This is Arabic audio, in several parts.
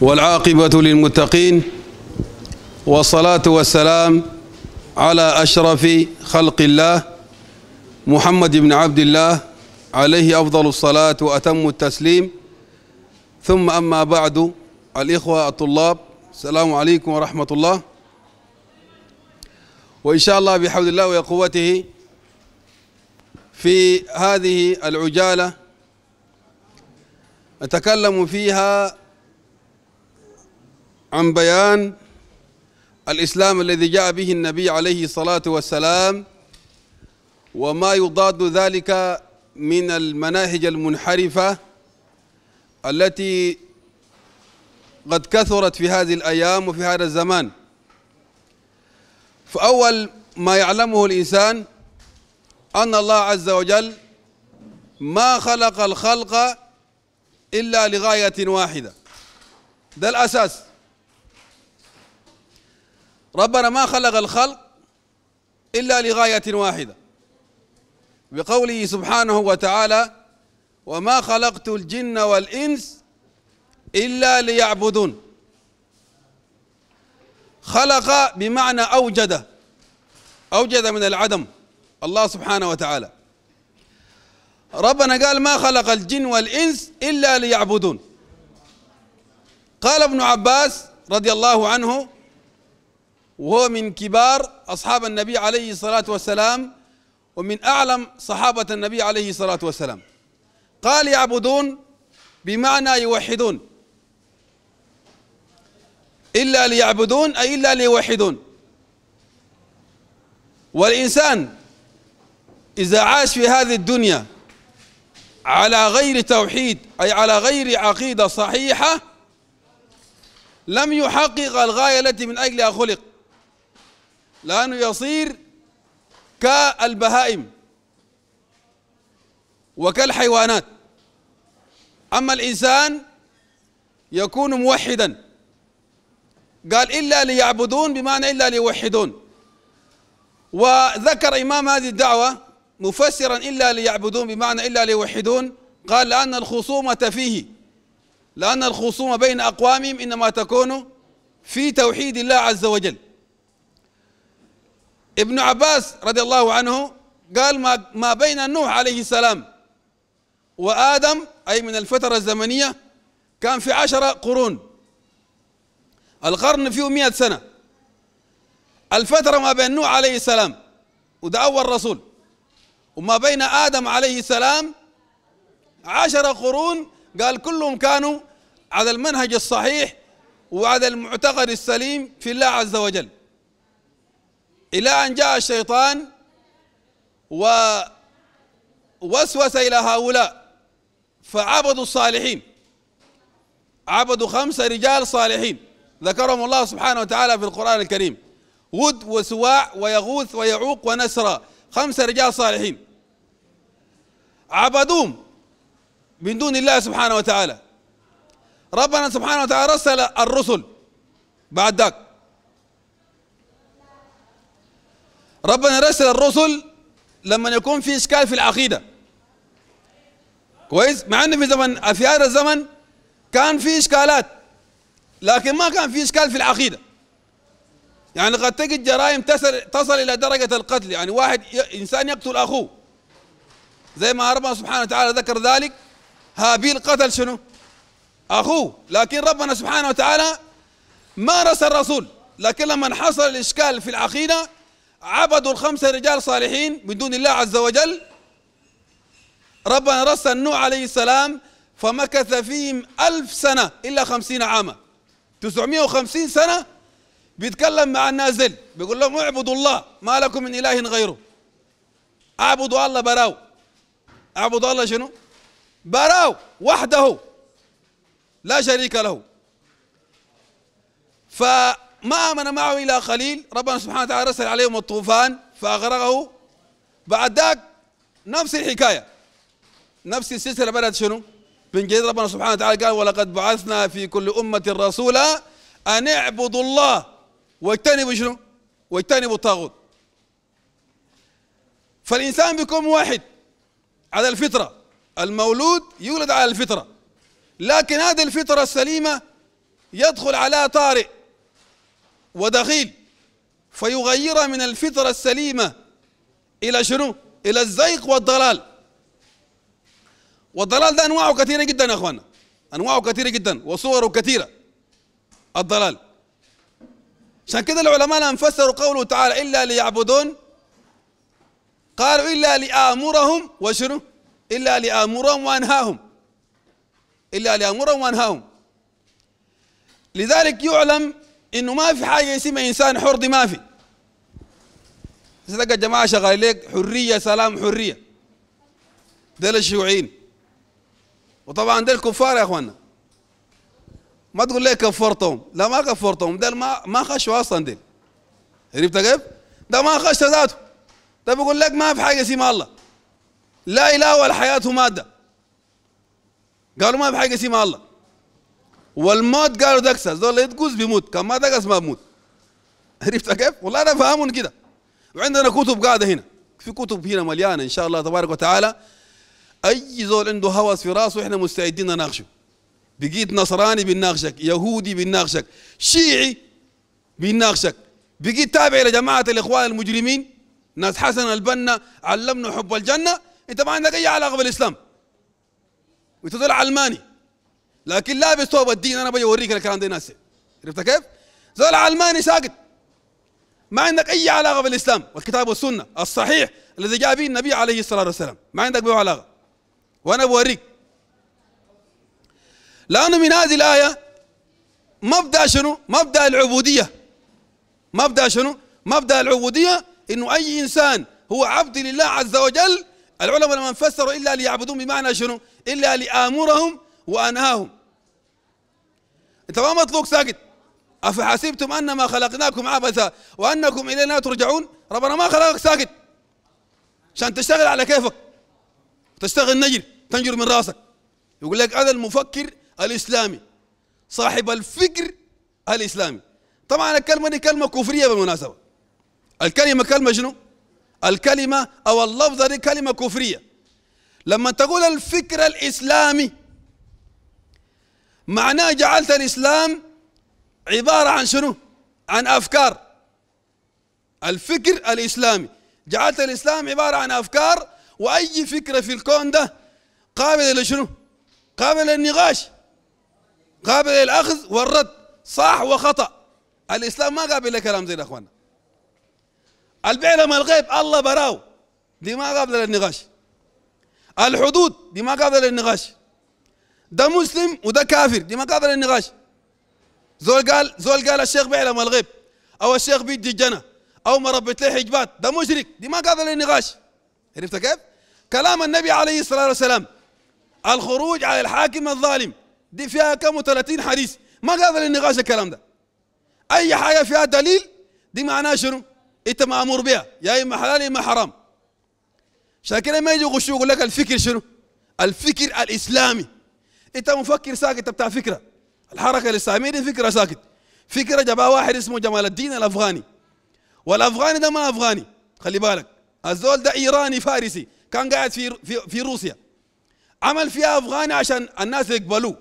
والعاقبة للمتقين والصلاة والسلام على أشرف خلق الله محمد بن عبد الله عليه أفضل الصلاة وأتم التسليم ثم أما بعد الإخوة الطلاب السلام عليكم ورحمة الله وإن شاء الله بحول الله وقوته في هذه العجالة نتكلم فيها عن بيان الإسلام الذي جاء به النبي عليه الصلاة والسلام وما يضاد ذلك من المناهج المنحرفة التي قد كثرت في هذه الأيام وفي هذا الزمان فأول ما يعلمه الإنسان أن الله عز وجل ما خلق الخلق إلا لغاية واحدة ده الأساس ربنا ما خلق الخلق إلا لغاية واحدة بقوله سبحانه وتعالى وما خلقت الجن والإنس إلا ليعبدون خلق بمعنى أوجد أوجد من العدم الله سبحانه وتعالى ربنا قال ما خلق الجن والإنس إلا ليعبدون قال ابن عباس رضي الله عنه وهو من كبار أصحاب النبي عليه الصلاة والسلام ومن أعلم صحابة النبي عليه الصلاة والسلام قال يعبدون بمعنى يوحدون إلا ليعبدون أي إلا ليوحدون والإنسان إذا عاش في هذه الدنيا على غير توحيد أي على غير عقيدة صحيحة لم يحقق الغاية التي من أجلها خلق لأنه يصير كالبهائم وكالحيوانات أما الإنسان يكون موحدا قال إلا ليعبدون بمعنى إلا ليوحدون وذكر إمام هذه الدعوة مفسرا إلا ليعبدون بمعنى إلا ليوحدون قال لأن الخصومة فيه لأن الخصومة بين أقوامهم إنما تكون في توحيد الله عز وجل ابن عباس رضي الله عنه قال ما ما بين نوح عليه السلام وآدم أي من الفترة الزمنية كان في عشرة قرون القرن فيه مئة سنة الفترة ما بين نوح عليه السلام وده أول رسول وما بين آدم عليه السلام عشرة قرون قال كلهم كانوا على المنهج الصحيح وعلى المعتقد السليم في الله عز وجل إلى أن جاء الشيطان ووسوس إلى هؤلاء فعبدوا الصالحين عبدوا خمسة رجال صالحين ذكرهم الله سبحانه وتعالى في القرآن الكريم ود وسواع ويغوث ويعوق ونسرى خمسة رجال صالحين عبدوهم من دون الله سبحانه وتعالى ربنا سبحانه وتعالى رسل الرسل بعد ذاك ربنا رسل الرسل لما يكون في اشكال في العقيده كويس مع انه في زمن في هذا الزمن كان في اشكالات لكن ما كان في اشكال في العقيده يعني قد تجد جرائم تصل تصل الى درجه القتل يعني واحد انسان يقتل اخوه زي ما ربنا سبحانه وتعالى ذكر ذلك هابيل قتل شنو؟ اخوه لكن ربنا سبحانه وتعالى ما رسل الرسول لكن لما حصل الاشكال في العقيده عبدوا الخمسة رجال صالحين من دون الله عز وجل ربنا رسل نوح عليه السلام فمكث فيهم ألف سنة إلا خمسين عاما 950 سنة بيتكلم مع النازل بيقول لهم اعبدوا الله ما لكم من إله غيره اعبدوا الله براو اعبدوا الله شنو براو وحده لا شريك له ف ما آمن معه إلا قليل ربنا سبحانه وتعالى أرسل عليهم الطوفان فأغرقه بعد ذاك نفس الحكاية نفس السلسلة بدأت شنو؟ من جديد ربنا سبحانه وتعالى قال ولقد بعثنا في كل أمة رسولا أن اعبدوا الله واجتنبوا شنو؟ واجتنبوا الطاغوت فالإنسان بيكون واحد على الفطرة المولود يولد على الفطرة لكن هذه الفطرة السليمة يدخل على طارئ ودخيل فيغيرها من الفطرة السليمة إلى شنو؟ إلى الزيق والضلال والضلال ده أنواعه كثيرة جدا يا أخوانا أنواعه كثيرة جدا وصوره كثيرة الضلال عشان كده العلماء لما فسروا قوله تعالى إلا ليعبدون قالوا إلا لآمرهم وشنو؟ إلا لآمرهم وأنهاهم إلا لآمرهم وأنهاهم لذلك يعلم انه ما في حاجه اسمها انسان حر دي ما في تلقى الجماعه شغالين لك حريه سلام حريه ده الشيوعيين وطبعا ده الكفار يا اخوانا ما تقول لي كفرتهم لا ما كفرتهم ده ما ما خشوا اصلا ديل عرفت كيف؟ ده ما خش ذاته ده بيقول لك ما في حاجه اسمها الله لا اله ولا حياته ماده قالوا ما في حاجه اسمها الله والموت قالوا دكسس دول اللي بيموت كان ما دقس ما بموت عرفت كيف؟ والله انا فاهمون كده وعندنا كتب قاعده هنا في كتب هنا مليانه ان شاء الله تبارك وتعالى اي زول عنده هوس في راسه احنا مستعدين نناقشه بقيت نصراني بنناقشك يهودي بنناقشك شيعي بنناقشك بقيت تابع لجماعه الاخوان المجرمين ناس حسن البنا علمنا حب الجنه انت ما عندك اي علاقه بالاسلام وانت علماني لكن لابس ثوب الدين انا بجي اوريك الكلام ده ناس عرفت كيف؟ زول علماني ساقط ما عندك اي علاقه بالاسلام والكتاب والسنه الصحيح الذي جاء به النبي عليه الصلاه والسلام ما عندك به علاقه وانا بوريك لانه من هذه الايه مبدا شنو؟ مبدا العبوديه مبدا شنو؟ مبدا العبوديه انه اي انسان هو عبد لله عز وجل العلماء لما فسروا الا ليعبدون بمعنى شنو؟ الا لامرهم وانهاهم انت ما مطلوق ساكت افحسبتم انما خلقناكم عبثا وانكم الينا ترجعون ربنا ما خلقك ساكت عشان تشتغل على كيفك تشتغل نجر تنجر من راسك يقول لك انا المفكر الاسلامي صاحب الفكر الاسلامي طبعا الكلمه دي كلمه كفريه بالمناسبه الكلمه كلمه شنو؟ الكلمه او اللفظه دي كلمه كفريه لما تقول الفكر الاسلامي معناه جعلت الإسلام عبارة عن شنو عن أفكار الفكر الإسلامي جعلت الإسلام عبارة عن أفكار وأي فكرة في الكون ده قابلة لشنو قابلة للنقاش قابلة للأخذ والرد صح وخطأ الإسلام ما قابل لكلام زي الأخوان البعلم الغيب الله براو دي ما قابلة للنقاش الحدود دي ما قابلة للنقاش ده مسلم وده كافر دي ما قابل للنقاش زول قال زول قال الشيخ بيعلم الغيب او الشيخ بيدي الجنه او ما له حجبات ده مشرك دي ما قابل للنقاش عرفت كيف؟ كلام النبي عليه الصلاه والسلام الخروج على الحاكم الظالم دي فيها كم و 30 حديث ما قابل للنقاش الكلام ده اي حاجه فيها دليل دي معناها شنو؟ انت مامور بها يا اما حلال يا اما حرام عشان كده ما يجي يقول لك الفكر شنو؟ الفكر الاسلامي انت مفكر ساكت انت بتاع فكره الحركه الاسلاميه دي فكره ساكت فكره جابها واحد اسمه جمال الدين الافغاني والافغاني ده ما افغاني خلي بالك الزول ده ايراني فارسي كان قاعد في في, في روسيا عمل فيها افغاني عشان الناس يقبلوه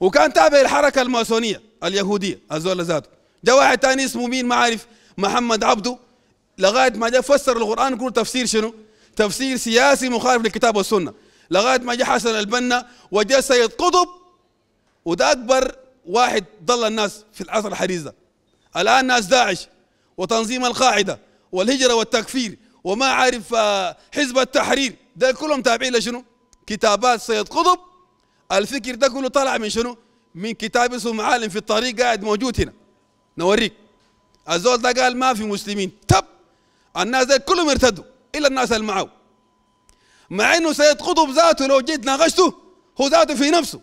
وكان تابع الحركه الماسونيه اليهوديه الزول ذاته جاء واحد ثاني اسمه مين ما عارف محمد عبده لغايه ما جاء فسر القران كله تفسير شنو؟ تفسير سياسي مخالف للكتاب والسنه لغايه ما جاء حسن البنا وجاء سيد قطب وده اكبر واحد ضل الناس في العصر الحديث ده الان ناس داعش وتنظيم القاعده والهجره والتكفير وما عارف آه، حزب التحرير ده كلهم تابعين لشنو؟ كتابات سيد قطب الفكر ده كله طلع من شنو؟ من كتاب اسمه عالم في الطريق قاعد موجود هنا نوريك الزول ده قال ما في مسلمين تب الناس ده كلهم ارتدوا الا الناس اللي معاه مع انه سيد قطب ذاته لو جيت ناقشته هو ذاته في نفسه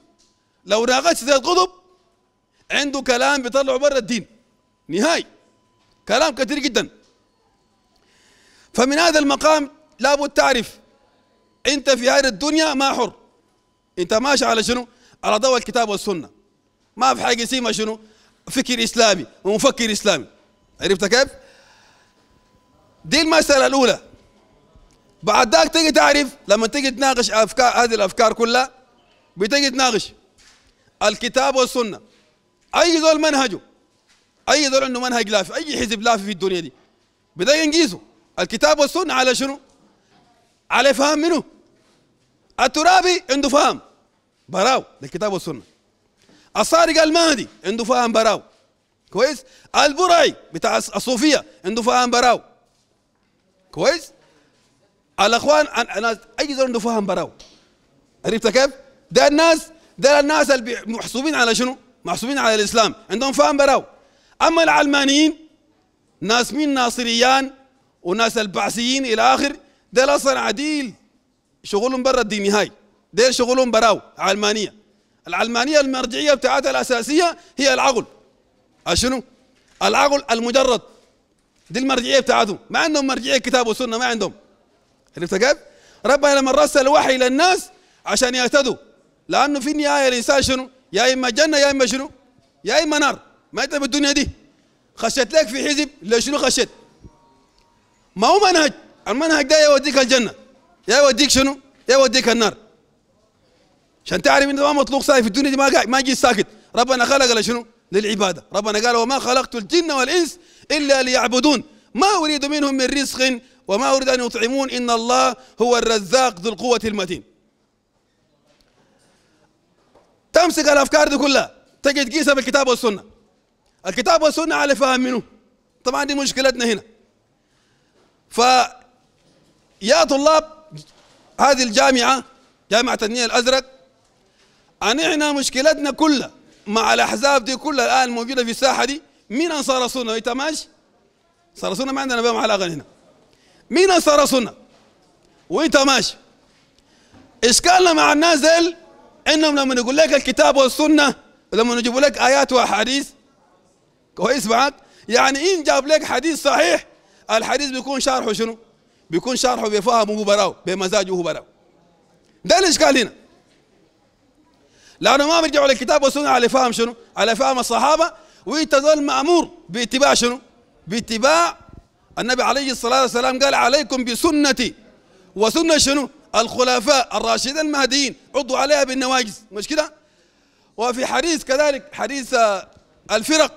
لو ناقشت سيد قطب عنده كلام بيطلعه برا الدين نهائي كلام كثير جدا فمن هذا المقام لابد تعرف انت في هذه الدنيا ما حر انت ماشي على شنو؟ على ضوء الكتاب والسنه ما في حاجه اسمها شنو؟ فكر اسلامي ومفكر اسلامي عرفت كيف؟ دي المساله الاولى بعد ذاك تجي تعرف لما تجي تناقش افكار هذه الافكار كلها بتجي تناقش الكتاب والسنه اي زول منهجه اي زول عنده منهج لافي اي حزب لافي في الدنيا دي بدأ ينقيسه الكتاب والسنه على شنو؟ على فهم منه الترابي عنده فهم براو الكتاب والسنه الصارق المهدي عنده فهم براو كويس البرعي بتاع الصوفيه عنده فهم براو كويس الاخوان انا اي زول عنده فهم براو عرفت كيف؟ ده الناس ده الناس اللي محسوبين على شنو؟ محسوبين على الاسلام عندهم فهم براو اما العلمانيين ناس من ناصريان وناس البعثيين الى اخر ده اصلا عديل شغلهم برا الديني هاي ده شغلهم براو علمانيه العلمانيه المرجعيه بتاعتها الاساسيه هي العقل شنو؟ العقل المجرد دي المرجعيه بتاعتهم ما عندهم مرجعيه كتاب وسنه ما عندهم اللي كيف؟ ربنا لما رسل الوحي للناس عشان يهتدوا لانه في النهايه الانسان شنو؟ يا اما جنه يا اما شنو؟ يا اما نار ما انت بالدنيا دي خشيت لك في حزب لشنو خشيت؟ ما هو منهج المنهج ده يوديك الجنه يا يوديك شنو؟ يا يوديك النار عشان تعرف انه ما مطلوق ساكت في الدنيا دي ما ما يجي ساكت ربنا خلق لشنو؟ للعباده ربنا قال وما خلقت الجن والانس الا ليعبدون ما اريد منهم من رزق وما أريد أن يطعمون إن الله هو الرزاق ذو القوة المتين تمسك الأفكار دي كلها تجي تقيسها بالكتاب والسنة الكتاب والسنة على فهم منه طبعا دي مشكلتنا هنا ف يا طلاب هذه الجامعة جامعة النيل الأزرق أن إحنا مشكلتنا كلها مع الأحزاب دي كلها الآن موجودة في الساحة دي مين أنصار السنة أنت ماشي أنصار السنة ما عندنا بهم علاقة هنا مين أثار سنة وانت ماشي اشكالنا مع الناس ديل انهم لما نقول لك الكتاب والسنه لما نجيب لك ايات واحاديث كويس معك يعني ان جاب لك حديث صحيح الحديث بيكون شارحه شنو؟ بيكون شارحه بفهمه براو بمزاجه براو ده الاشكال هنا لانه ما بيرجعوا للكتاب والسنه على فهم شنو؟ على فهم الصحابه وانت مامور باتباع شنو؟ باتباع النبي عليه الصلاة والسلام قال عليكم بسنتي وسنة شنو الخلفاء الراشدين المهديين عضوا عليها بالنواجز مش كده وفي حديث كذلك حديث آه، الفرق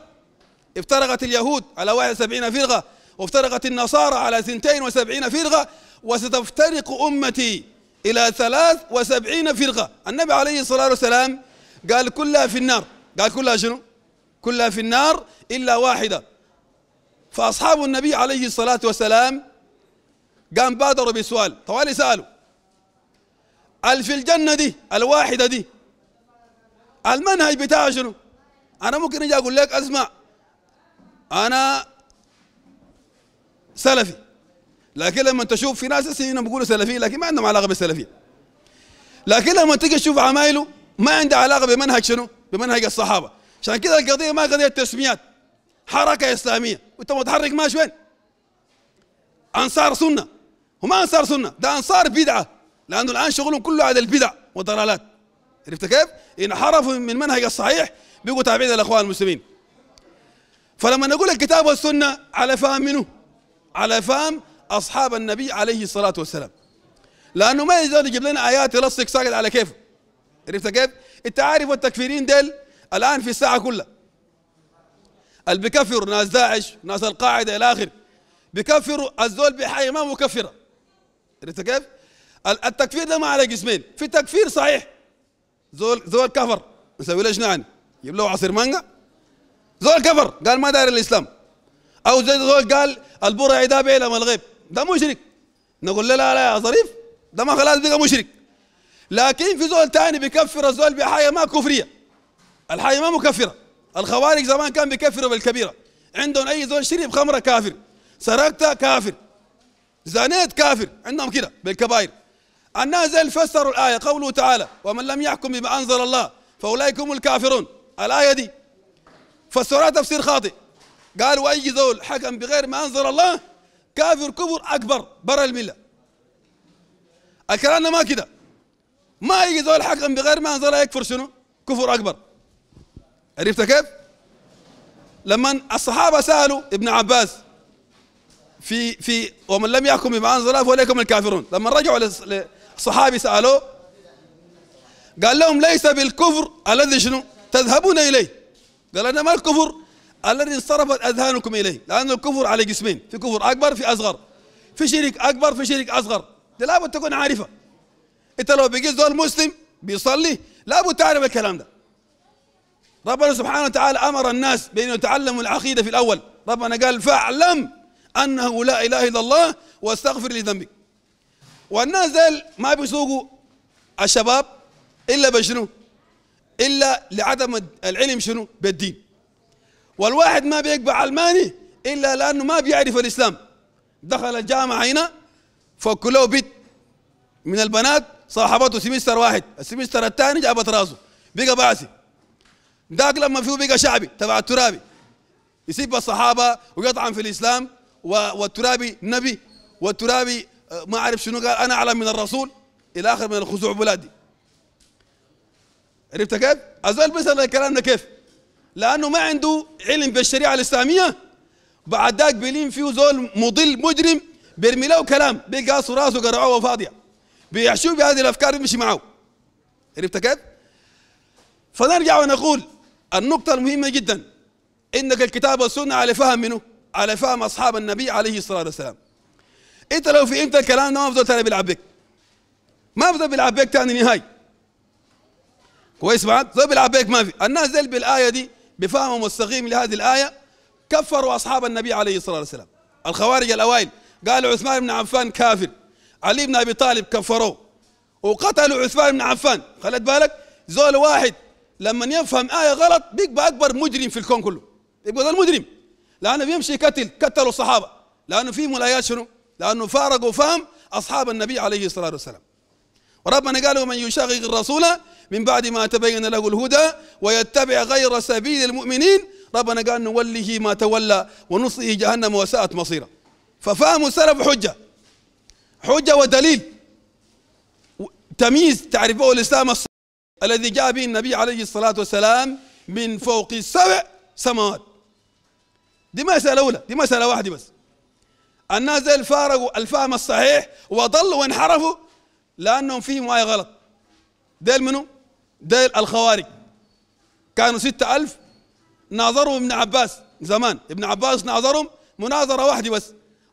افترقت اليهود على 71 فرقة وافترقت النصارى على 72 فرقة وستفترق أمتي إلى 73 فرقة النبي عليه الصلاة والسلام قال كلها في النار قال كلها شنو كلها في النار إلا واحدة فأصحاب النبي عليه الصلاة والسلام قام بادروا بسؤال طوالي سألوا هل في الجنة دي الواحدة دي المنهج بتاعها شنو؟ أنا ممكن أجي أقول لك أسمع أنا سلفي لكن لما تشوف في ناس هنا بيقولوا سلفي لكن ما عندهم علاقة بالسلفية لكن لما تيجي تشوف عمايله ما عنده علاقة بمنهج شنو؟ بمنهج الصحابة عشان كده القضية ما قضية تسميات حركه اسلاميه وانت متحرك ماشي وين؟ انصار سنه هم انصار سنه ده انصار بدعه لانه الان شغلهم كله على البدع والضلالات عرفت كيف؟ انحرفوا من المنهج الصحيح بيقوا تابعين الأخوان المسلمين فلما نقول الكتاب والسنه على فهم منه؟ على فهم اصحاب النبي عليه الصلاه والسلام لانه ما يقدر يجيب لنا ايات يلصق ساقط على كيفه عرفت كيف؟ انت عارف التكفيرين ديل الان في الساعه كلها اللي بيكفروا ناس داعش ناس القاعده الى اخره بيكفروا الزول بحي ما مكفره عرفت كيف؟ التكفير ده ما على قسمين في تكفير صحيح زول زول كفر نسوي له شنو يعني؟ يجيب له عصير مانجا زول كفر قال ما داير الاسلام او زي زول قال البرع ده بيعلم الغيب ده مشرك نقول له لا لا يا ظريف ده ما خلاص بقى مشرك لكن في زول ثاني بيكفر الزول بحي ما كفريه الحي ما مكفره الخوارج زمان كان بيكفروا بالكبيرة عندهم أي زول شرب خمرة كافر سرقتها كافر زانيت كافر عندهم كده بالكبائر النازل فسروا الآية قوله تعالى ومن لم يحكم بما أنزل الله فأولئك هم الكافرون الآية دي فسرها تفسير خاطئ قالوا أي زول حكم بغير ما أنزل الله كافر كفر أكبر برا الملة الكلام ما كده ما يجي زول حكم بغير ما أنزل الله يكفر شنو كفر أكبر عرفت كيف؟ لما الصحابة سألوا ابن عباس في في ومن لم يحكم بما أنزل الله فاولئك الكافرون لما رجعوا للصحابي سألوه قال لهم ليس بالكفر الذي شنو تذهبون إليه قال أنا ما الكفر الذي انصرفت أذهانكم إليه لأن الكفر على جسمين، في كفر أكبر في أصغر في شرك أكبر في شرك أصغر دي لابد تكون عارفة أنت لو بقيت زول مسلم بيصلي لابد تعرف الكلام ده ربنا سبحانه وتعالى أمر الناس بأن يتعلموا العقيدة في الأول ربنا قال فاعلم أنه لا إله إلا الله واستغفر لذنبك والناس ديل ما بيسوقوا الشباب إلا بشنو إلا لعدم العلم شنو بالدين والواحد ما بيقبع علماني إلا لأنه ما بيعرف الإسلام دخل الجامعة هنا فكلوه بيت من البنات صاحبته سمستر واحد السمستر الثاني جابت راسه بقى باسي ذاك لما فيه بقى شعبي تبع الترابي يسيب الصحابه ويطعن في الاسلام والترابي نبي والترابي آه، ما اعرف شنو قال انا اعلم من الرسول الى اخر من الخزوع بلادي عرفت كيف؟ ازال بيسال الكلام ده كيف؟ لانه ما عنده علم بالشريعه الاسلاميه بعد ذاك بيلين فيه زول مضل مجرم بيرمي له كلام بيقاسوا راسه قرعوه فاضيه بيحشوه بهذه الافكار بيمشي معه عرفت كيف؟ فنرجع ونقول النقطة المهمة جدا انك الكتاب والسنة على فهم منه على فهم اصحاب النبي عليه الصلاة والسلام انت لو في انت الكلام ده ما بدأت تاني بيلعب بك ما بدأت بيلعب بك تاني نهائي كويس بعد زي بيلعب بك ما في الناس دي بالآية دي بفهمهم مستقيم لهذه الآية كفروا أصحاب النبي عليه الصلاة والسلام الخوارج الأوائل قالوا عثمان بن عفان كافر علي بن أبي طالب كفروه وقتلوا عثمان بن عفان خلت بالك زول واحد لما يفهم آية غلط بيبقى أكبر مجرم في الكون كله يبقى ده المجرم لأنه بيمشي كتل كتلوا الصحابة لأنه في ملايات شنو لأنه فارقوا فهم أصحاب النبي عليه الصلاة والسلام وربنا قال ومن يشاغب الرسول من بعد ما تبين له الهدى ويتبع غير سبيل المؤمنين ربنا قال نوله ما تولى ونصله جهنم وساءت مصيره ففهم السلف حجة حجة ودليل تمييز تعرفه الإسلام الصحيح الذي جاء به النبي عليه الصلاة والسلام من فوق السبع سماوات دي مسألة أولى دي مسألة واحدة بس الناس ذي فارقوا الفهم الصحيح وضلوا وانحرفوا لأنهم فيهم آية غلط ديل منو؟ ديل الخوارج كانوا ستة ألف ناظروا ابن عباس زمان ابن عباس ناظرهم مناظرة واحدة بس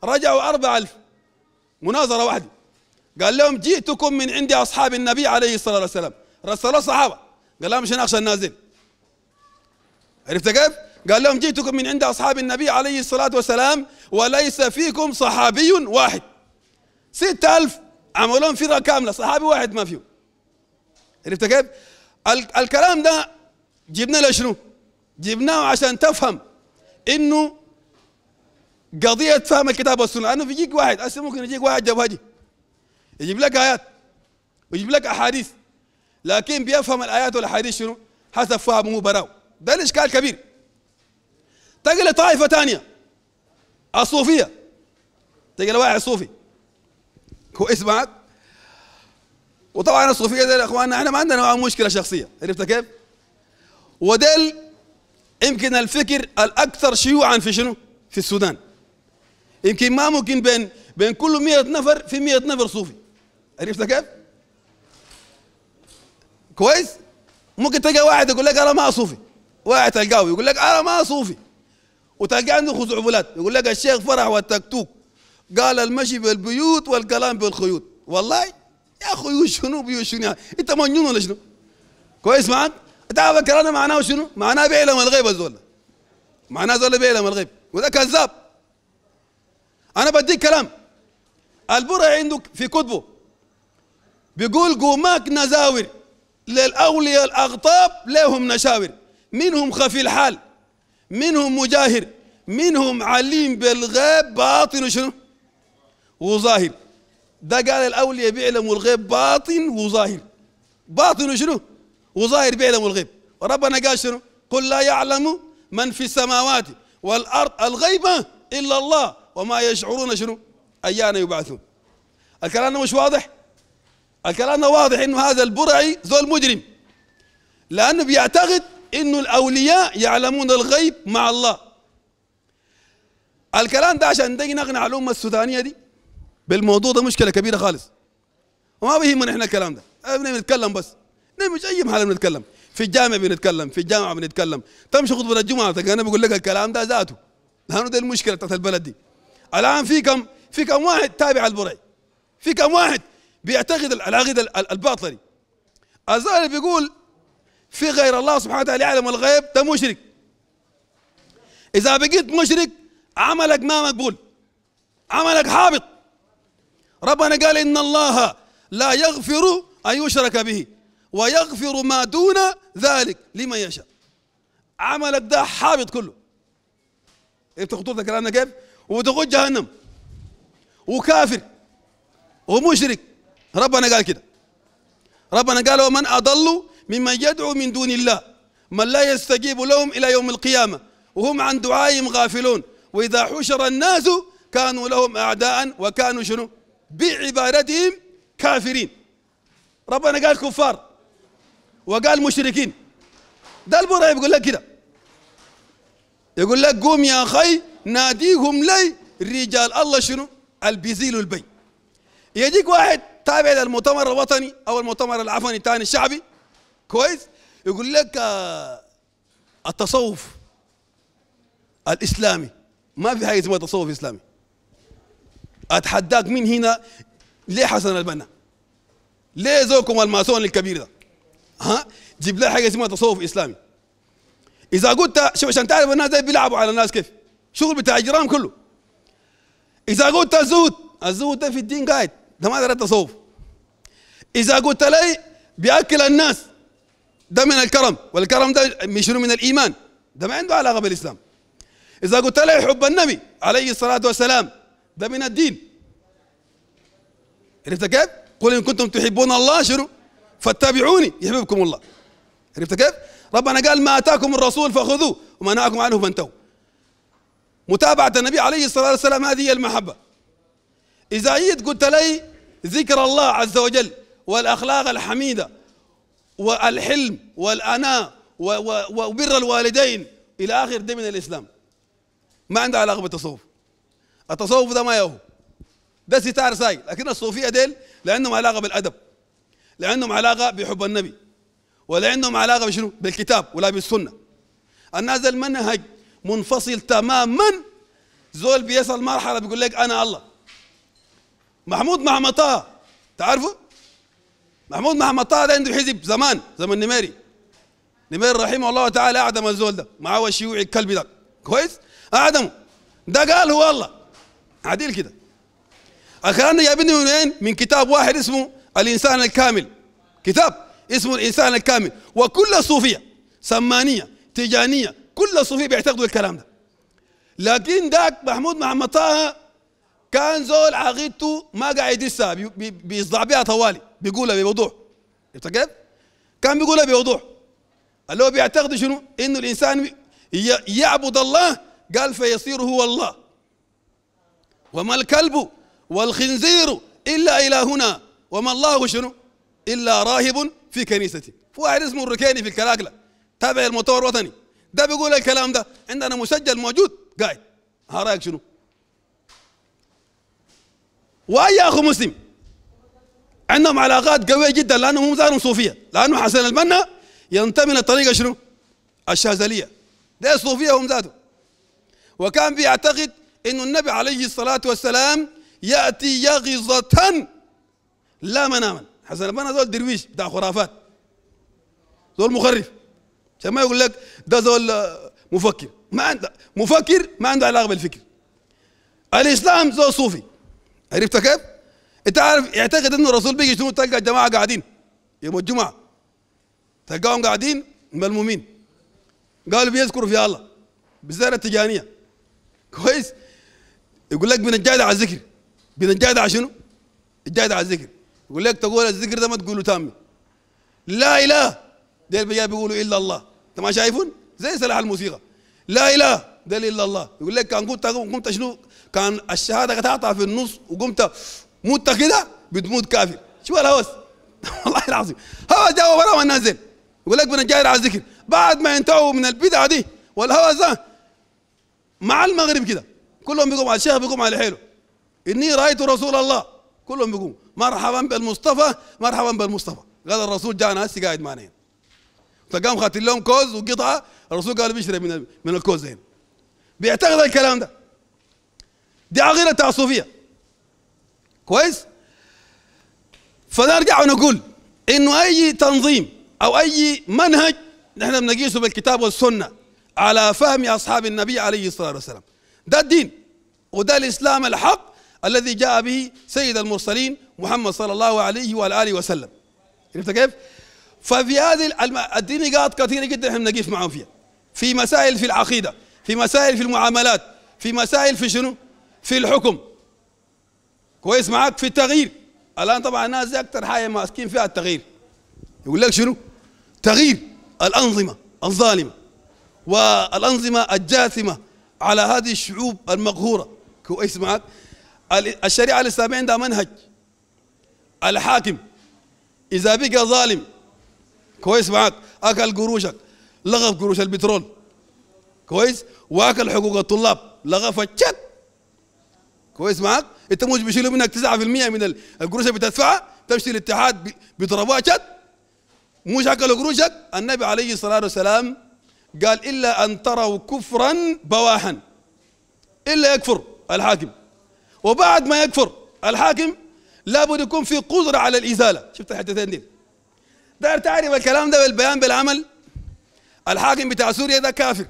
رجعوا أربعة ألف مناظرة واحدة قال لهم جئتكم من عند أصحاب النبي عليه الصلاة والسلام رسلوا الصحابه قال لهم عشان اخشى النازل عرفت كيف؟ قال لهم جئتكم من عند اصحاب النبي عليه الصلاه والسلام وليس فيكم صحابي واحد ستة ألف عملوهم فرقة كاملة صحابي واحد ما فيهم عرفت كيف؟ الكلام ده جبنا له شنو؟ جبناه عشان تفهم انه قضية فهم الكتاب والسنة لأنه بيجيك واحد هسه ممكن يجيك واحد جبهجي يجيب لك آيات ويجيب لك أحاديث لكن بيفهم الايات والاحاديث شنو حسب فهمه براو ده الاشكال كبير تجي لطائفه ثانيه الصوفيه تجي لواحد صوفي هو اسمعك وطبعا الصوفيه دي يا اخواننا احنا ما عندنا مشكله شخصيه عرفت كيف؟ وديل يمكن الفكر الاكثر شيوعا في شنو؟ في السودان يمكن ما ممكن بين بين كل 100 نفر في 100 نفر صوفي عرفت كيف؟ كويس ممكن تلقى واحد يقول لك انا ما صوفي واحد تلقاه يقول لك انا ما صوفي وتلقى عنده خزعبلات يقول لك الشيخ فرح والتكتوك قال المشي بالبيوت والكلام بالخيوط والله يا اخوي شنو بيوت شنو يعني؟ انت مجنون ولا شنو؟ كويس معك؟ تعرف الكلام معناه شنو؟ معناه بيعلم الغيب الزول معناه زول بيعلم الغيب وده كذاب انا بديك كلام البرع عنده في كتبه بيقول قوماك نزاور للأولياء الأغطاب لهم نشاور منهم خفي الحال منهم مجاهر منهم عليم بالغيب باطن شنو وظاهر ده قال الأولياء بيعلموا الغيب باطن وظاهر باطن شنو وظاهر بيعلموا الغيب وربنا قال شنو قل لا يعلم من في السماوات والأرض الغيبة إلا الله وما يشعرون شنو أيانا يبعثون الكلام مش واضح الكلام ده واضح انه هذا البرعي زول مجرم لانه بيعتقد انه الاولياء يعلمون الغيب مع الله الكلام ده عشان نجي نقنع الامه السودانيه دي بالموضوع ده مشكله كبيره خالص وما بيهمنا احنا الكلام ده احنا بنتكلم بس مش اي محل بنتكلم في الجامع بنتكلم في الجامعه بنتكلم تمشي خطبه الجمعه تلقى انا بقول لك الكلام ده ذاته لانه دي المشكله بتاعت البلد دي الان في كم في كم واحد تابع البرعي في كم واحد بيعتقد العقيده الباطلي الزاهر بيقول في غير الله سبحانه وتعالى يعلم الغيب ده مشرك اذا بقيت مشرك عملك ما مقبول عملك حابط ربنا قال ان الله لا يغفر ان يشرك به ويغفر ما دون ذلك لمن يشاء عملك ده حابط كله انت خطوط كلامنا كيف وبتخش جهنم وكافر ومشرك ربنا قال كده ربنا قال ومن أضل ممن يدعو من دون الله من لا يستجيب لهم إلى يوم القيامة وهم عن دعائهم غافلون وإذا حشر الناس كانوا لهم أعداء وكانوا شنو بعبادتهم كافرين ربنا قال كفار وقال مشركين ده البراء يقول لك كده يقول لك قوم يا أخي ناديهم لي رجال الله شنو البزيل البي يجيك واحد تابع طيب، للمؤتمر الوطني او المؤتمر العفني الثاني الشعبي كويس يقول لك آه، التصوف الاسلامي ما في حاجه اسمها تصوف اسلامي اتحداك من هنا ليه حسن البنا ليه زوكم الماسون الكبير ده ها جيب له حاجه اسمها تصوف اسلامي اذا قلت شوف عشان تعرف الناس دي بيلعبوا على الناس كيف شغل بتاع اجرام كله اذا قلت الزهد الزهد ده في الدين قاعد ده ما قدرت التصوف اذا قلت لي بياكل الناس ده من الكرم والكرم ده من شنو من الايمان ده ما عنده علاقه بالاسلام اذا قلت لي حب النبي عليه الصلاه والسلام ده من الدين عرفت كيف؟ قل ان كنتم تحبون الله شنو؟ فاتبعوني يحببكم الله عرفت كيف؟ ربنا قال ما اتاكم الرسول فخذوه وما نهاكم عنه فانتهوا متابعه النبي عليه الصلاه والسلام هذه هي المحبه إذا قلت لي ذكر الله عز وجل والأخلاق الحميدة والحلم والأناء وبر الوالدين إلى آخر دي من الإسلام ما عنده علاقة بالتصوف التصوف ده ما يهو ده ستار ساي لكن الصوفية ديل لأنهم علاقة بالأدب لأنهم علاقة بحب النبي ولا عندهم علاقة بشنو بالكتاب ولا بالسنة الناس المنهج منفصل تماما زول بيصل مرحلة بيقول لك أنا الله محمود محمطاه تعرفه؟ محمود محمطاه ده عنده حزب زمان زمن نميري نميري رحمه الله تعالى اعدم الزول ده معاه الشيوعي الكلبي ده كويس اعدمه ده قال هو الله عديل كده اخرنا جايبينه من وين؟ من كتاب واحد اسمه الانسان الكامل كتاب اسمه الانسان الكامل وكل الصوفيه سمانيه تيجانيه كل الصوفيه بيعتقدوا الكلام ده لكن ذاك محمود محمد طه كان زول عقيدته ما قاعد يسا بيصدع بها طوالي بيقولها بوضوح انت كيف؟ كان بيقولها بوضوح اللي هو بيعتقد شنو؟ انه الانسان يعبد الله قال فيصير هو الله وما الكلب والخنزير الا الهنا وما الله شنو؟ الا راهب في كنيستي في واحد اسمه الركيني في الكلاكله تابع المطور الوطني ده بيقول الكلام ده عندنا مسجل موجود قاعد ها رايك شنو؟ واي اخو مسلم عندهم علاقات قويه جدا لانهم هم زارهم صوفيه لانه حسن البنا ينتمي للطريقه شنو؟ الشاذليه ده صوفيه هم ذاته وكان بيعتقد انه النبي عليه الصلاه والسلام ياتي يغظه لا مناما حسن البنا زول درويش بتاع خرافات زول مخرف عشان ما يقول لك ده زول آه، مفكر ما عنده مفكر ما عنده علاقه بالفكر الاسلام زول صوفي عرفت كيف؟ انت عارف يعتقد انه الرسول بيجي شنو تلقى الجماعه قاعدين يوم الجمعه تلقاهم قاعدين ملمومين قالوا بيذكروا في الله بالزيارة التجانية كويس يقول لك بنجاهد على الذكر بنجاهد على شنو؟ الجاهد على الذكر يقول لك تقول الذكر ده ما تقولوا تامي لا اله ديل بيقولوا الا الله انت ما شايفون؟ زي سلاح الموسيقى لا اله ده الا الله يقول لك كان قلت قمت شنو؟ كان الشهاده قطعتها في النص وقمت مت كده بتموت كافر شو الهوس والله العظيم هوس جاوا وراه نازل يقول لك بنجاير على الذكر بعد ما ينتهوا من البدعه دي والهوس ده مع المغرب كده كلهم بيقوموا على الشيخ بيقوم على حيله اني رايت رسول الله كلهم بيقوموا مرحبا بالمصطفى مرحبا بالمصطفى قال الرسول جانا هسه قاعد معنا هنا فقام خاتل لهم كوز وقطعه الرسول قال بيشرب من من هنا بيعتقد الكلام ده دي أغيرة تعصبية كويس فنرجع ونقول إنه أي تنظيم أو أي منهج نحن بنقيسه بالكتاب والسنة على فهم أصحاب النبي عليه الصلاة والسلام ده الدين وده الإسلام الحق الذي جاء به سيد المرسلين محمد صلى الله عليه وآله وسلم عرفت كيف؟ ففي هذه الدين نقاط كثيرة جدا احنا بنقيس معهم فيها في مسائل في العقيدة في مسائل في المعاملات في مسائل في شنو؟ في الحكم كويس معاك في التغيير الان طبعا الناس دي اكثر حاجه ماسكين فيها التغيير يقول لك شنو تغيير الانظمه الظالمه والانظمه الجاثمه على هذه الشعوب المقهوره كويس معاك الشريعه الاسلاميه عندها منهج الحاكم اذا بقى ظالم كويس معاك اكل قروشك لغف قروش البترول كويس واكل حقوق الطلاب لغف تشت كويس معاك انت مش بيشيلوا منك 9% من القروش اللي بتدفعها تمشي الاتحاد بيضربوها شد مش اكلوا قروشك النبي عليه الصلاه والسلام قال الا ان تروا كفرا بواحا الا يكفر الحاكم وبعد ما يكفر الحاكم لابد يكون في قدره على الازاله شفت الحتتين دي داير تعرف الكلام ده بالبيان بالعمل الحاكم بتاع سوريا ده كافر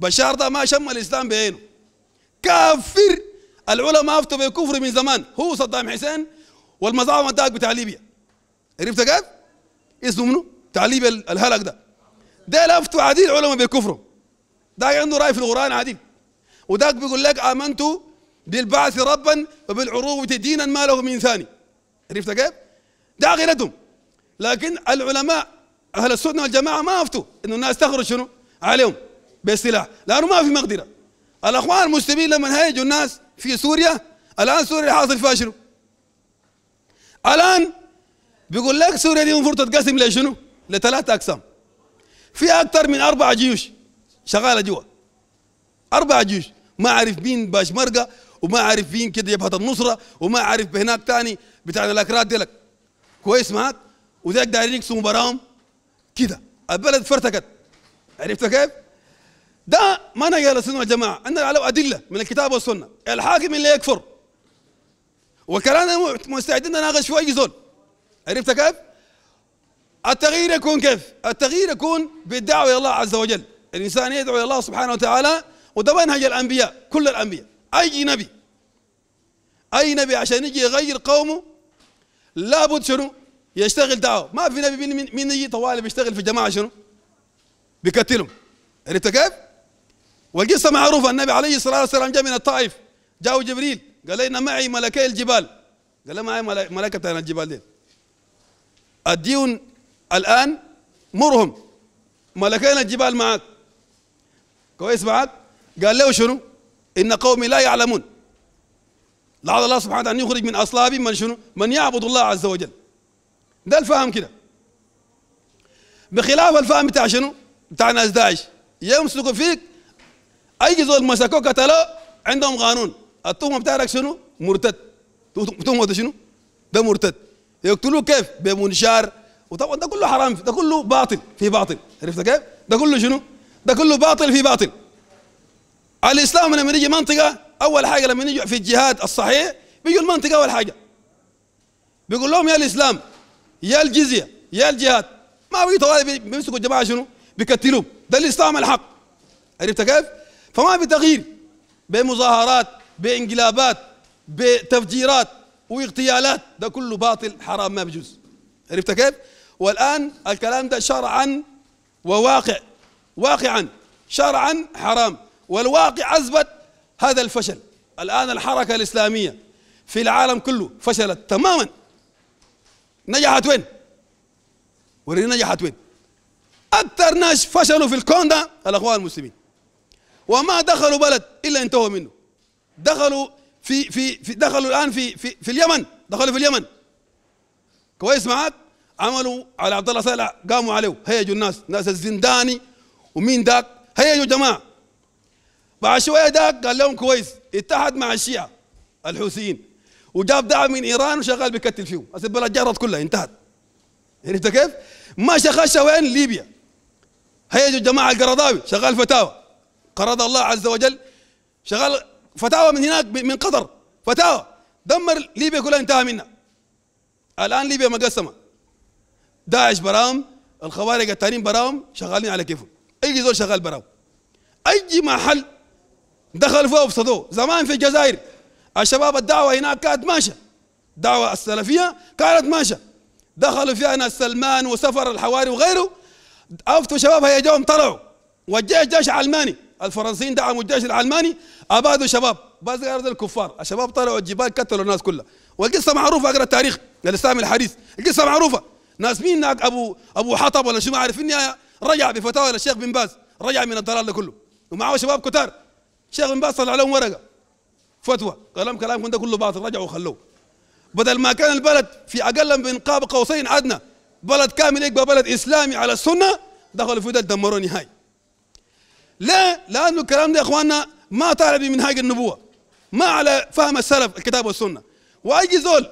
بشار ده ما شم الاسلام بعينه كافر العلماء افتوا بالكفر من زمان هو صدام حسين والمزعم الداك بتاع ليبيا عرفت كيف؟ اسمه منو؟ بتاع ليبيا الهلك ده ديل افتوا عديل علماء بكفره ده عنده راي في القران عديل وذاك بيقول لك امنت بالبعث ربا وبالعروبة دينا ما له من ثاني عرفت كيف؟ ده غيرتهم لكن العلماء اهل السنه والجماعه ما افتوا انه الناس تخرج شنو؟ عليهم بالسلاح لانه ما في مقدره الاخوان المسلمين لما هيجوا الناس في سوريا الان سوريا حاصل فيها شنو؟ الان بيقول لك سوريا دي المفروض تتقسم لشنو؟ لثلاثة اقسام في اكثر من اربع جيوش شغاله جوا اربع جيوش ما اعرف مين باشمرقه وما اعرف مين كده جبهه النصره وما اعرف هناك ثاني بتاع الاكراد ديلك كويس معاك وذاك دايرين يقسموا براهم كده البلد فرتكت عرفت كيف؟ ده انا قال السنه والجماعه انا على ادله من الكتاب والسنه الحاكم اللي يكفر وكلامنا مستعدين نناقش في اي زول عرفت كيف؟ التغيير يكون كيف؟ التغيير يكون بالدعوه الى الله عز وجل الانسان يدعو الى الله سبحانه وتعالى وده منهج الانبياء كل الانبياء اي نبي اي نبي عشان يجي يغير قومه لابد شنو؟ يشتغل دعوه ما في نبي من, من يجي طوالب بيشتغل في الجماعه شنو؟ بيقتلهم عرفت كيف؟ والقصه معروفه النبي عليه الصلاه والسلام جاء من الطائف جاءه جبريل قال لي ان معي ملكي الجبال قال له معي ملكة بتاعنا الجبال دي الديون الان مرهم ملكين الجبال معك كويس معك قال له شنو ان قومي لا يعلمون لعل الله سبحانه وتعالى ان يخرج من اصلابهم من شنو من يعبد الله عز وجل ده الفهم كده بخلاف الفهم بتاع شنو بتاع ناس داعش يمسك فيك اي زول مسكوه قتلوه عندهم قانون التهمه بتاعتك شنو؟ مرتد تهمه شنو؟ ده مرتد يقتلوه كيف؟ بمنشار وطبعا ده كله حرام ده كله باطل في باطل عرفت كيف؟ ده كله شنو؟ ده كله باطل في باطل الاسلام لما نيجي منطقه اول حاجه لما نيجي في الجهاد الصحيح بيجوا المنطقه اول حاجه بيقول لهم يا الاسلام يا الجزيه يا الجهاد ما بيجي طوالي بيمسكوا الجماعه شنو؟ بيكتلوه ده الاسلام الحق عرفت كيف؟ فما بتغيير بمظاهرات بانقلابات بتفجيرات واغتيالات ده كله باطل حرام ما بجوز عرفت كيف؟ والان الكلام ده شرعا وواقع واقعا شرعا حرام والواقع اثبت هذا الفشل الان الحركه الاسلاميه في العالم كله فشلت تماما نجحت وين؟ وريني نجحت وين؟ اكثر ناس فشلوا في الكون ده الاخوان المسلمين وما دخلوا بلد الا انتهوا منه دخلوا في في, في دخلوا الان في, في في اليمن دخلوا في اليمن كويس معاك عملوا على عبد الله صالح قاموا عليه هيجوا الناس ناس الزنداني ومين داك هيجوا جماعه بعد شويه داك قال لهم كويس اتحد مع الشيعه الحوثيين وجاب دعم من ايران وشغال بيكتل فيهم هسه البلد جرت كلها انتهت عرفت كيف؟ ما شغال وين ليبيا هيجوا جماعه القرضاوي شغال فتاوى قرض الله عز وجل شغال فتاوى من هناك من قطر فتاوى دمر ليبيا كلها انتهى منها الان ليبيا مقسمه داعش براهم الخوارج التانيين براهم شغالين على كيفهم اي زول شغال براهم اي محل دخل فيه وصدوه زمان في الجزائر الشباب الدعوه هناك كانت ماشيه دعوه السلفيه كانت ماشيه دخلوا فيها ناس سلمان وسفر الحواري وغيره افتوا شباب هيجوهم طلعوا وجاء جيش علماني الفرنسيين دعموا الجيش العلماني ابادوا شباب بس ارض الكفار الشباب طلعوا الجبال كتلوا الناس كلها والقصه معروفه اقرا التاريخ الاسلام الحديث القصه معروفه ناس مين ابو ابو حطب ولا شو ما عارف النهايه رجع بفتاوى للشيخ بن باز رجع من الضلال ده كله ومعه شباب كتار الشيخ بن باز طلع لهم ورقه فتوى كلام كلامكم ده كله باطل رجعوا وخلوه بدل ما كان البلد في اقل من قاب قوسين عدنا بلد كامل يبقى بلد اسلامي على السنه دخلوا في ده دمروه نهائي لا لأنه الكلام ده يا إخواننا ما طالع بمنهاج النبوة ما على فهم السلف الكتاب والسنة وأي زول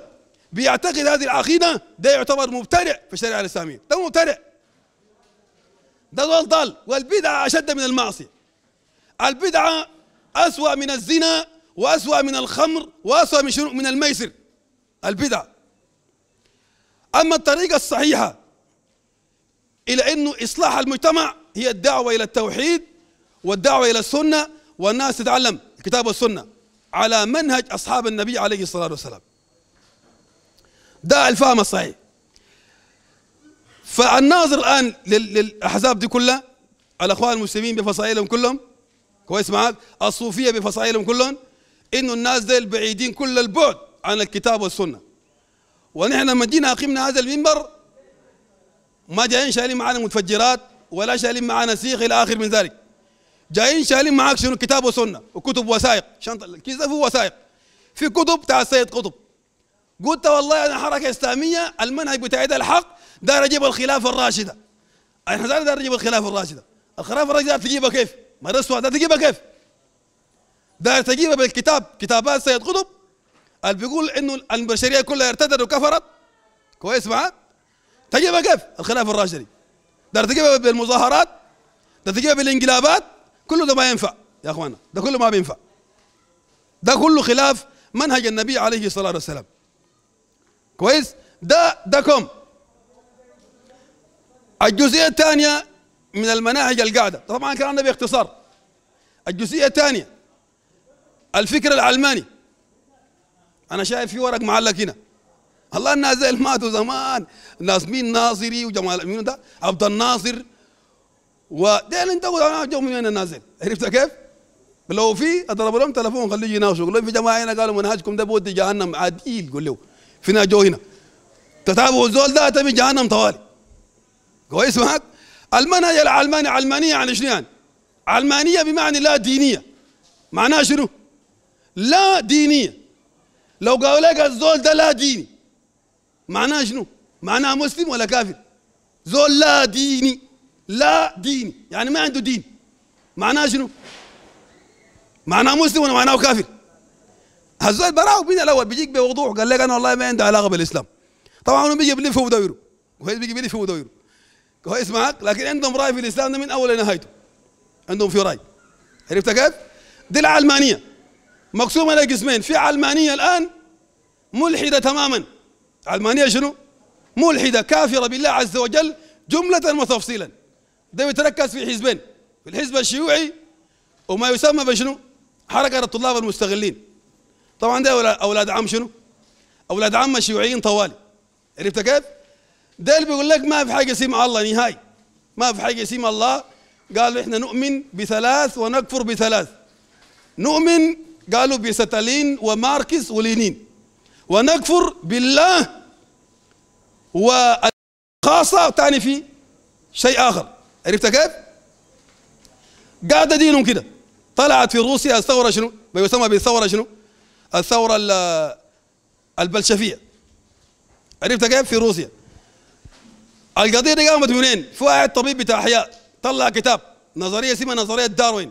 بيعتقد هذه العقيدة ده يعتبر مبتدع في الشريعة الإسلامية ده مبتدع ده زول ضال والبدعة أشد من المعصية البدعة أسوأ من الزنا وأسوأ من الخمر وأسوأ من شنو من الميسر البدعة أما الطريقة الصحيحة إلى أنه إصلاح المجتمع هي الدعوة إلى التوحيد والدعوة إلى السنة والناس تتعلم الكتاب والسنة على منهج أصحاب النبي عليه الصلاة والسلام ده الفهم الصحيح فالناظر الآن للأحزاب دي كلها الأخوان المسلمين بفصائلهم كلهم كويس معاك الصوفية بفصائلهم كلهم إنه الناس دي بعيدين كل البعد عن الكتاب والسنة ونحن لما جينا أقمنا هذا المنبر ما جايين شايلين معانا متفجرات ولا شايلين معانا سيخ إلى آخر من ذلك جايين شايلين معاك شنو كتاب وسنه وكتب وثائق شنطه الكيس ده فيه وثائق في كتب بتاع السيد قطب قلت والله انا حركه اسلاميه المنهج بتاعي ده الحق داير اجيب الخلافه الراشده احنا داير اجيب الخلافه الراشده الخلافه الراشده تجيبها كيف؟ ما ده تجيبها كيف؟ داير تجيبها بالكتاب كتابات سيد قطب اللي بيقول انه البشريه كلها ارتدت وكفرت كويس معاك؟ تجيبها كيف؟ الخلافه الراشده دي داير تجيبها بالمظاهرات داير تجيبها بالانقلابات كله ده ما ينفع يا اخوانا ده كله ما بينفع ده كله خلاف منهج النبي عليه الصلاه والسلام كويس ده ده كم الجزئيه الثانيه من المناهج القاعده طبعا كلامنا باختصار الجزئيه الثانيه الفكر العلماني انا شايف في ورق معلق هنا الله الناس ماتوا زمان ناس مين ناصري وجمال مين ده عبد الناصر وديل انت جو من وين نازل عرفت كيف؟ لو في اضرب لهم تليفون خليه يناقشوا قول لهم في جماعه هنا قالوا منهجكم ده بودي جهنم عديل قول له فينا جو هنا تتابعوا الزول ده تبي جهنم طوالي كويس معك؟ المنهج العلماني علمانيه يعني شنو يعني؟ علمانيه بمعنى لا دينيه معناها شنو؟ لا دينيه لو قالوا لك الزول ده لا ديني معناه شنو؟ معناه مسلم ولا كافر؟ زول لا ديني لا ديني يعني ما عنده دين معناه شنو معناه مسلم ولا معناه كافر هزول براو من الاول بيجيك بوضوح قال لك انا والله ما عندي علاقه بالاسلام طبعا هو بيجي بيلف ودوره كويس بيجي بيلف ودوره كويس معاك لكن عندهم راي في الاسلام من اول لنهايته عندهم في راي عرفت كيف؟ دي العلمانيه مقسومه لقسمين في علمانيه الان ملحده تماما علمانيه شنو؟ ملحده كافره بالله عز وجل جمله وتفصيلا ده بيتركز في حزبين في الحزب الشيوعي وما يسمى بشنو حركة الطلاب المستغلين طبعا ده أولاد عم شنو أولاد عم الشيوعيين طوالي عرفت كيف ده اللي بيقول لك ما في حاجة اسمها الله نهائي ما في حاجة اسمها الله قالوا احنا نؤمن بثلاث ونكفر بثلاث نؤمن قالوا بستالين وماركس ولينين ونكفر بالله خاصة تعني في شيء آخر عرفت كيف؟ قاعده دينهم كده طلعت في روسيا الثوره شنو؟ ما يسمى بالثوره شنو؟ الثوره البلشفيه عرفت كيف؟ في روسيا القضيه دي قامت منين؟ في واحد طبيب بتاع احياء طلع كتاب نظريه اسمها نظريه داروين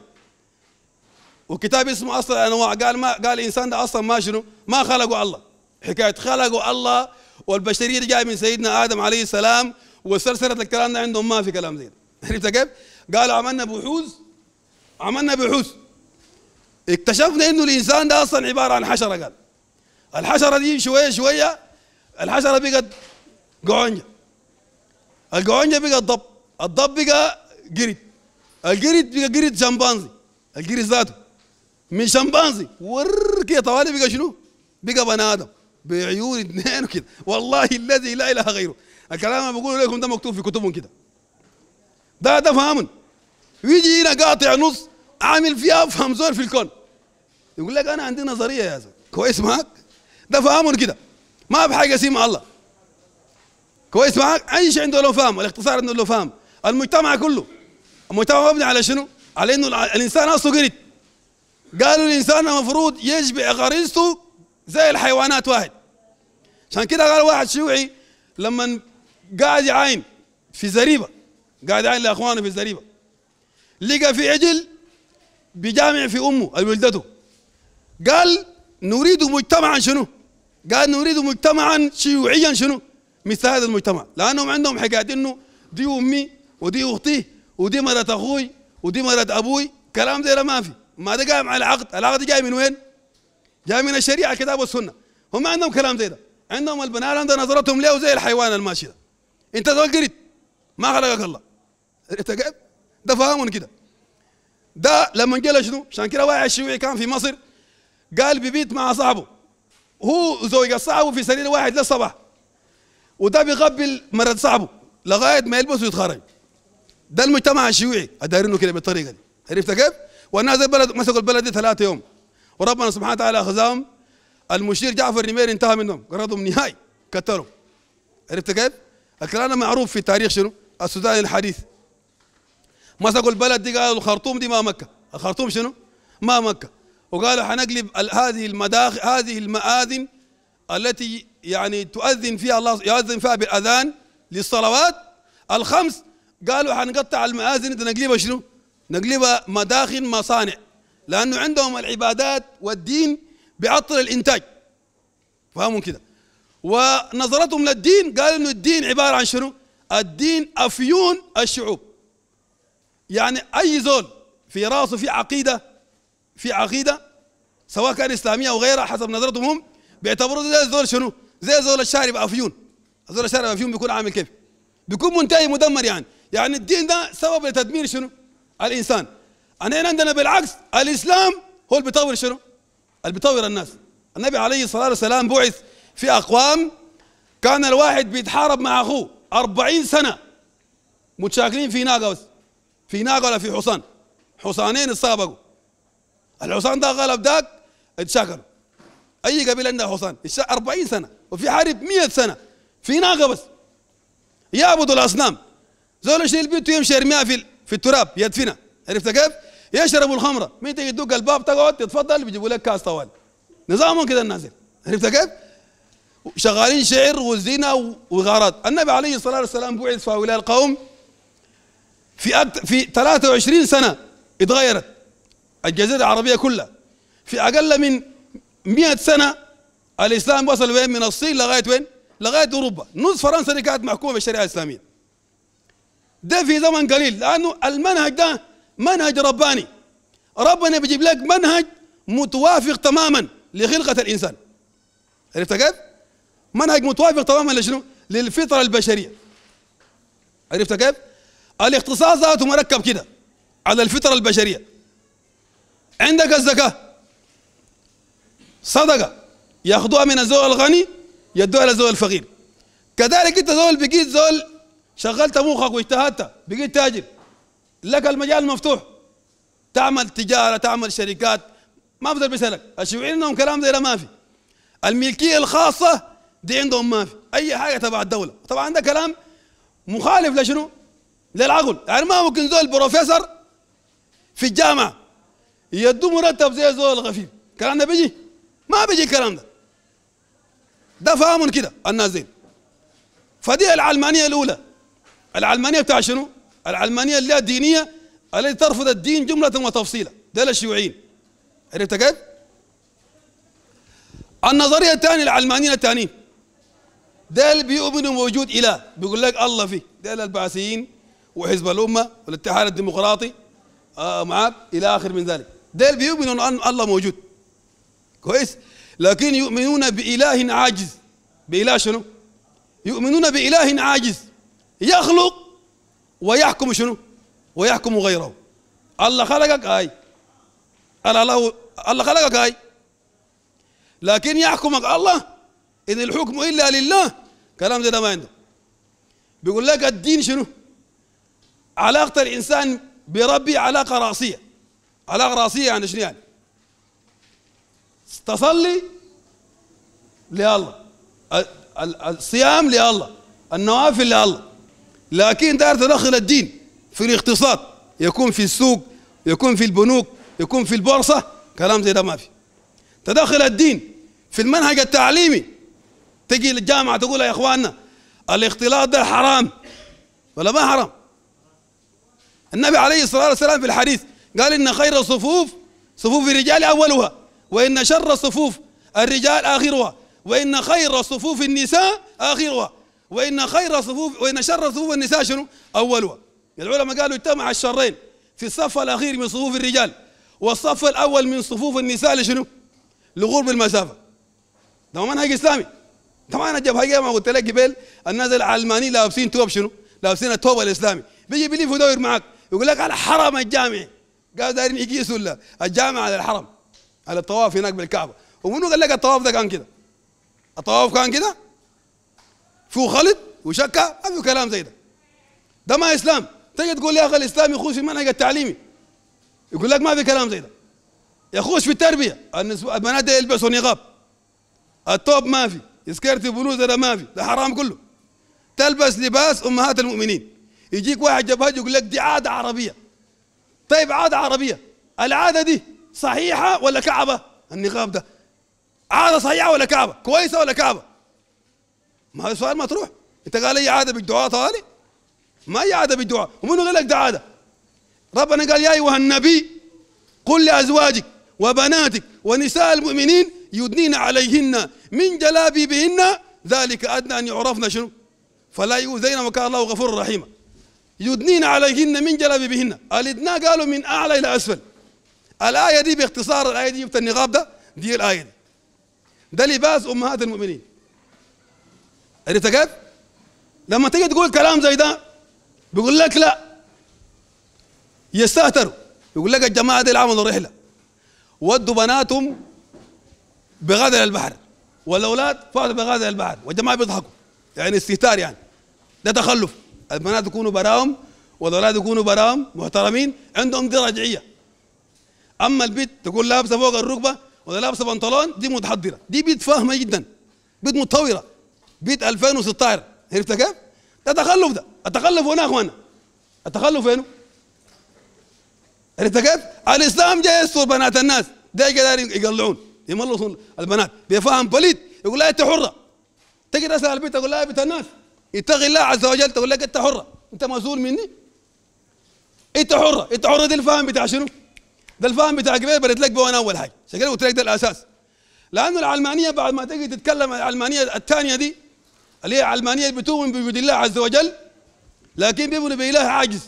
وكتاب اسمه اصل الانواع قال ما قال الانسان ده اصلا ما شنو؟ ما خلقه الله حكايه خلقه الله والبشريه دي جايه من سيدنا ادم عليه السلام وسلسله الكلام ده عندهم ما في كلام زي ده عرفت كيف؟ قالوا عملنا بحوث عملنا بحوث اكتشفنا انه الانسان ده اصلا عباره عن حشره قال الحشره دي شويه شويه الحشره بقت قعنجه القعنجه بقت ضب الضب بقى قرد القرد بقى قرد شمبانزي القرد ذاته من شمبانزي ور كده طوالي بقى شنو؟ بقى بني ادم بعيون اثنين وكده والله الذي لا اله غيره الكلام اللي بقوله لكم ده مكتوب في كتبهم كده ده ده فهمن ويجي هنا قاطع نص عامل فيها افهم زول في الكون يقول لك انا عندي نظريه يا زلمه كويس معك ده فهمن كده ما بحاجه سيما الله كويس معك اي شيء عنده له فهم الاختصار عنده له فهم المجتمع كله المجتمع مبني على شنو؟ على انه الانسان اصله قرد قالوا الانسان المفروض يشبع غريزته زي الحيوانات واحد عشان كده قال واحد شيوعي لما قاعد يعاين في زريبه قاعد عين لاخوانه في الزريبه لقى في عجل بجامع في امه ولدته قال نريد مجتمعا شنو؟ قال نريد مجتمعا شيوعيا شنو؟ مثل هذا المجتمع لانهم عندهم حكايه انه دي امي ودي اختي ودي مرات اخوي ودي مرات ابوي كلام زي ما في ما ده قائم على العقد العقد جاي من وين؟ جاي من الشريعه الكتاب والسنه هم عندهم كلام زي ده عندهم البنات عندهم نظرتهم له زي الحيوان الماشي ده انت زول قريت ما خلقك الله انت ده فاهمون كده ده لما جه شنو عشان كده واحد شيوعي كان في مصر قال ببيت مع صاحبه هو زوج صاحبه في سرير واحد للصباح وده بيقبل مرض صاحبه لغايه ما يلبس ويتخرج ده المجتمع الشيوعي ادارينه كده بالطريقه دي عرفت كيف؟ والناس البلد مسكوا البلد دي ثلاثه يوم وربنا سبحانه وتعالى اخذهم المشير جعفر النميري انتهى منهم قرضهم نهائي كتروا عرفت كيف؟ الكلام معروف في تاريخ شنو؟ السودان الحديث مسكوا البلد دي قالوا الخرطوم دي ما مكه الخرطوم شنو؟ ما مكه وقالوا حنقلب هذه المداخل هذه المآذن التي يعني تؤذن فيها الله يؤذن فيها بالاذان للصلوات الخمس قالوا حنقطع المآذن دي نقلبها شنو؟ نقلبها مداخن مصانع لانه عندهم العبادات والدين بيعطل الانتاج فهموا كده ونظرتهم للدين قالوا انه الدين عباره عن شنو؟ الدين افيون الشعوب يعني اي زول في راسه في عقيده في عقيده سواء كان اسلاميه او غيرها حسب نظرتهم هم بيعتبروه زي زول شنو؟ زي زول الشارب افيون زول الشارب افيون بيكون عامل كيف؟ بيكون منتهي مدمر يعني يعني الدين ده سبب لتدمير شنو؟ الانسان انا عندنا بالعكس الاسلام هو اللي بيطور شنو؟ اللي بيطور الناس النبي عليه الصلاه والسلام بعث في اقوام كان الواحد بيتحارب مع اخوه 40 سنه متشاكلين في ناقوس في ناقه ولا في حصان حصانين اتسابقوا الحصان ده غلب داك اتشاكلوا اي قبيله عندها حصان 40 سنه وفي حارب 100 سنه في ناقه بس يعبدوا الاصنام زول يشيل البيت ويمشي يرميها في في التراب يدفنها عرفت كيف؟ يشربوا الخمره مين تيجي تدق الباب تقعد تتفضل بيجيبوا لك كاس طوال نظامهم كده النازل عرفت كيف؟ شغالين شعر وزينة وغارات النبي عليه الصلاه والسلام بعث فهؤلاء القوم في أكت... في 23 سنة اتغيرت الجزيرة العربية كلها في أقل من 100 سنة الإسلام وصل وين من الصين لغاية وين؟ لغاية أوروبا نصف فرنسا دي كانت محكومة بالشريعة الإسلامية ده في زمن قليل لأنه المنهج ده منهج رباني ربنا بيجيب لك منهج متوافق تماما لخلقة الإنسان عرفت كيف؟ منهج متوافق تماما لشنو؟ للفطرة البشرية عرفت كيف؟ الاختصاص ذاته مركب كده على الفطره البشريه عندك الزكاه صدقه ياخذوها من الزول الغني يدوها للزول الفقير كذلك انت زول بقيت زول شغلت مخك واجتهدت بقيت تاجر لك المجال مفتوح تعمل تجاره تعمل شركات ما بقدر بيسالك الشيوعيين عندهم كلام زي ده ما في الملكيه الخاصه دي عندهم ما في اي حاجه تبع الدوله طبعا ده كلام مخالف لشنو للعقل يعني ما ممكن زول بروفيسور في الجامعه يدو مرتب زي زول الغفير الكلام ده بيجي ما بيجي الكلام ده ده فاهم كده الناس دي فدي العلمانيه الاولى العلمانيه بتاع شنو؟ العلمانيه اللي هي دينيه التي ترفض الدين جمله وتفصيلا ده الشيوعيين عرفت كيف؟ النظريه الثانيه العلمانيين الثانيين اللي بيؤمنوا بوجود اله بيقول لك الله فيه ده البعثيين وحزب الامه والاتحاد الديمقراطي آه،, آه معاك الى اخر من ذلك ديل بيؤمنوا ان الله موجود كويس لكن يؤمنون باله عاجز باله شنو؟ يؤمنون باله عاجز يخلق ويحكم شنو؟ ويحكم غيره الله خلقك اي الله الله خلقك اي لكن يحكمك الله ان الحكم الا لله كلام زي ده ما عنده بيقول لك الدين شنو؟ علاقة الإنسان بربي علاقة راسية علاقة راسية يعني شنو يعني تصلي لله الصيام لله النوافل لله لكن دار تدخل الدين في الاقتصاد يكون في السوق يكون في البنوك يكون في البورصة كلام زي ده ما في تدخل الدين في المنهج التعليمي تجي للجامعة تقول يا إخواننا الاختلاط ده حرام ولا ما حرام النبي عليه الصلاة والسلام في الحديث قال إن خير الصفوف صفوف الرجال أولها وإن شر الصفوف الرجال آخرها وإن خير صفوف النساء آخرها وإن خير صفوف وإن شر صفوف النساء شنو أولها العلماء قالوا اجتمع الشرين في الصف الأخير من صفوف الرجال والصف الأول من صفوف النساء لشنو لغرب المسافة ده منهج إسلامي طبعا الجبهية ما قلت لك قبل الناس العلمانيين لابسين توب شنو لابسين التوب الإسلامي بيجي بيلف ودور معاك يقول لك على حرم الجامع قالوا دايرين يقيسوا الجامع على الحرم على الطواف هناك بالكعبه ومنو قال لك الطواف ده كان كده الطواف كان كده فيه خلط وشكه ما فيه كلام زي ده ده ما اسلام تيجي تقول يا اخي الاسلام يخوش في المنهج التعليمي يقول لك ما في كلام زي ده يخوش في التربيه البنات يلبسوا نقاب التوب ما في سكيرت بلوزه ده ما في ده حرام كله تلبس لباس امهات المؤمنين يجيك واحد جبهج يقول لك دي عاده عربيه طيب عاده عربيه العاده دي صحيحه ولا كعبه النقاب ده عاده صحيحه ولا كعبه كويسه ولا كعبه ما هذا سؤال مطروح انت قال لي عاده بالدعاء طوالي ما هي عاده بالدعاء ومنو قال لك ده عاده ربنا قال يا ايها النبي قل لازواجك وبناتك ونساء المؤمنين يدنين عليهن من جلابيبهن ذلك ادنى ان يعرفن شنو فلا يؤذين وكان الله غفورا رحيما يدنين عليهن من جلابيبهن الادنى قالوا من اعلى الى اسفل الايه دي باختصار الايه دي جبت النقاب ده دي الايه دي ده لباس امهات المؤمنين عرفت كيف؟ لما تيجي تقول كلام زي ده بيقول لك لا يستهتروا يقول لك الجماعه دي عملوا رحله ودوا بناتهم بغادر البحر والاولاد فاتوا بغادر البحر والجماعه بيضحكوا يعني استهتار يعني ده تخلف البنات يكونوا براهم والاولاد يكونوا براهم محترمين عندهم دي رجعيه اما البيت تكون لابسه فوق الركبه ولا لابسه بنطلون دي متحضره دي بيت فاهمه جدا بيت متطوره بيت 2016 عرفت كيف؟ ده تخلف ده التخلف هنا يا اخوانا التخلف هنا عرفت كيف؟ الاسلام جاي يستر بنات الناس ده جاي يقلعون يملصون البنات بيفهم بليد يقول لا انت حره تجي تسال البيت تقول لا بيت الناس يتقي الله عز وجل تقول لك انت حره انت مسؤول مني انت حره انت حره دي الفهم بتاع شنو؟ ده الفهم بتاع كبير بريت لك به انا اول حاجه عشان كده قلت لك ده الاساس لانه العلمانيه بعد ما تيجي تتكلم العلمانيه الثانيه دي اللي هي علمانيه بتؤمن بوجود الله عز وجل لكن بيؤمن باله عاجز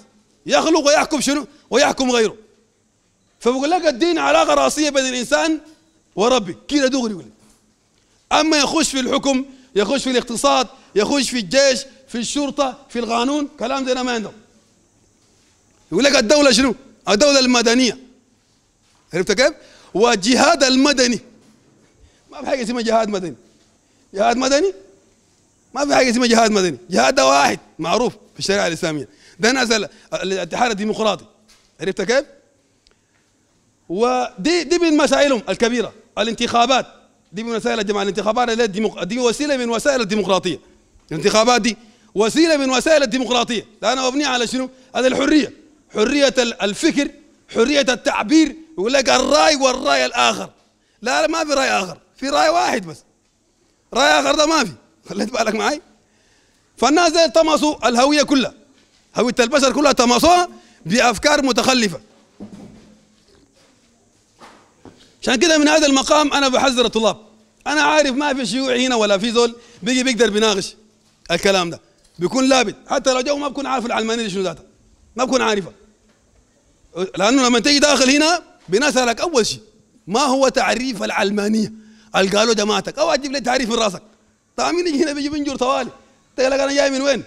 يخلق ويحكم شنو؟ ويحكم غيره فبقول لك الدين علاقه راسيه بين الانسان وربي كده دغري اما يخش في الحكم يخش في الاقتصاد يخش في الجيش في الشرطة في القانون كلام زي ما عندهم يقول لك الدولة شنو؟ الدولة المدنية عرفت كيف؟ والجهاد المدني ما في حاجة اسمها جهاد مدني جهاد مدني ما في حاجة اسمها جهاد مدني جهاد ده واحد معروف في الشريعة الإسلامية ده ناس الاتحاد الديمقراطي عرفت كيف؟ ودي دي من مسائلهم الكبيرة الانتخابات دي من وسائل الجماعة الانتخابات دي وسيلة من وسائل الديمقراطية الانتخابات دي وسيله من وسائل الديمقراطيه لان مبنيه على شنو؟ هذا الحريه حريه الفكر حريه التعبير يقول لك الراي والراي الاخر لا لا ما في راي اخر في راي واحد بس راي اخر ده ما في خليت بالك معي فالناس دي طمسوا الهويه كلها هويه البشر كلها طمسوها بافكار متخلفه عشان كده من هذا المقام انا بحذر الطلاب انا عارف ما في شيوعي هنا ولا في زول بيجي بيقدر بيناقش الكلام ده بيكون لابد حتى لو جو ما بكون عارف العلمانيه شنو ذاتها ما بكون عارفها لانه لما تيجي داخل هنا بنسالك اول شيء ما هو تعريف العلمانيه قال قالوا جماعتك او تجيب لي تعريف من راسك طبعا مين يجي هنا بيجي بنجر طوالي تقلق انا جاي من وين؟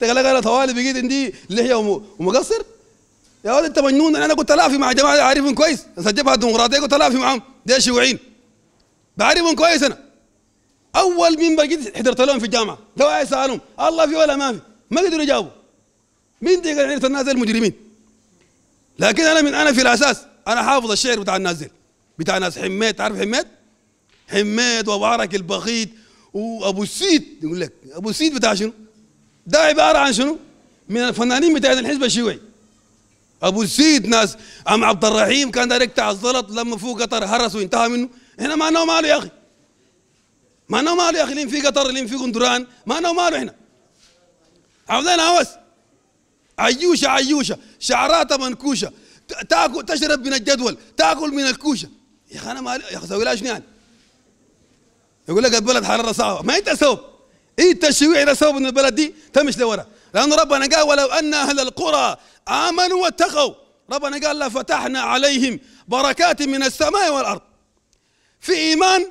تقلق انا طوالي بقيت عندي لحيه ومقصر يا ولد انت مجنون انا كنت الافي مع جماعه عارفهم كويس سجلها الديمقراطيه كنت الافي معاهم دي شيوعيين بعرفهم كويس انا اول منبر جيت حضرت لهم في الجامعه لو عايز سالهم الله في ولا ما في ما قدروا يجاوبوا مين دي حضرت الناس المجرمين لكن انا من انا في الاساس انا حافظ الشعر بتاع الناس بتاع ناس حميد تعرف حميد حميد وابو عرك البخيت وابو السيد يقول لك ابو السيد بتاع شنو ده عباره عن شنو من الفنانين بتاع الحزب الشيوعي ابو السيد ناس عم عبد الرحيم كان دايركت على الزلط لما فوق قطر هرس وانتهى منه احنا ما انه ماله يا اخي ما أنا ماله يا أخي لين في قطر لين في قندران ما أنا ماله هنا عاوزين هوس عيوشة عيوشة شعراتها منكوشة تاكل تشرب من الجدول تاكل من الكوشة يا أخي أنا مالي يا أخي سوي لها شنو يعني يقول لك البلد حرارة صعبة ما أنت سوب أنت إيه الشيوعي ده سوب إن البلد دي تمشي لورا لأن ربنا قال ولو أن أهل القرى آمنوا واتقوا ربنا قال لفتحنا عليهم بركات من السماء والأرض في إيمان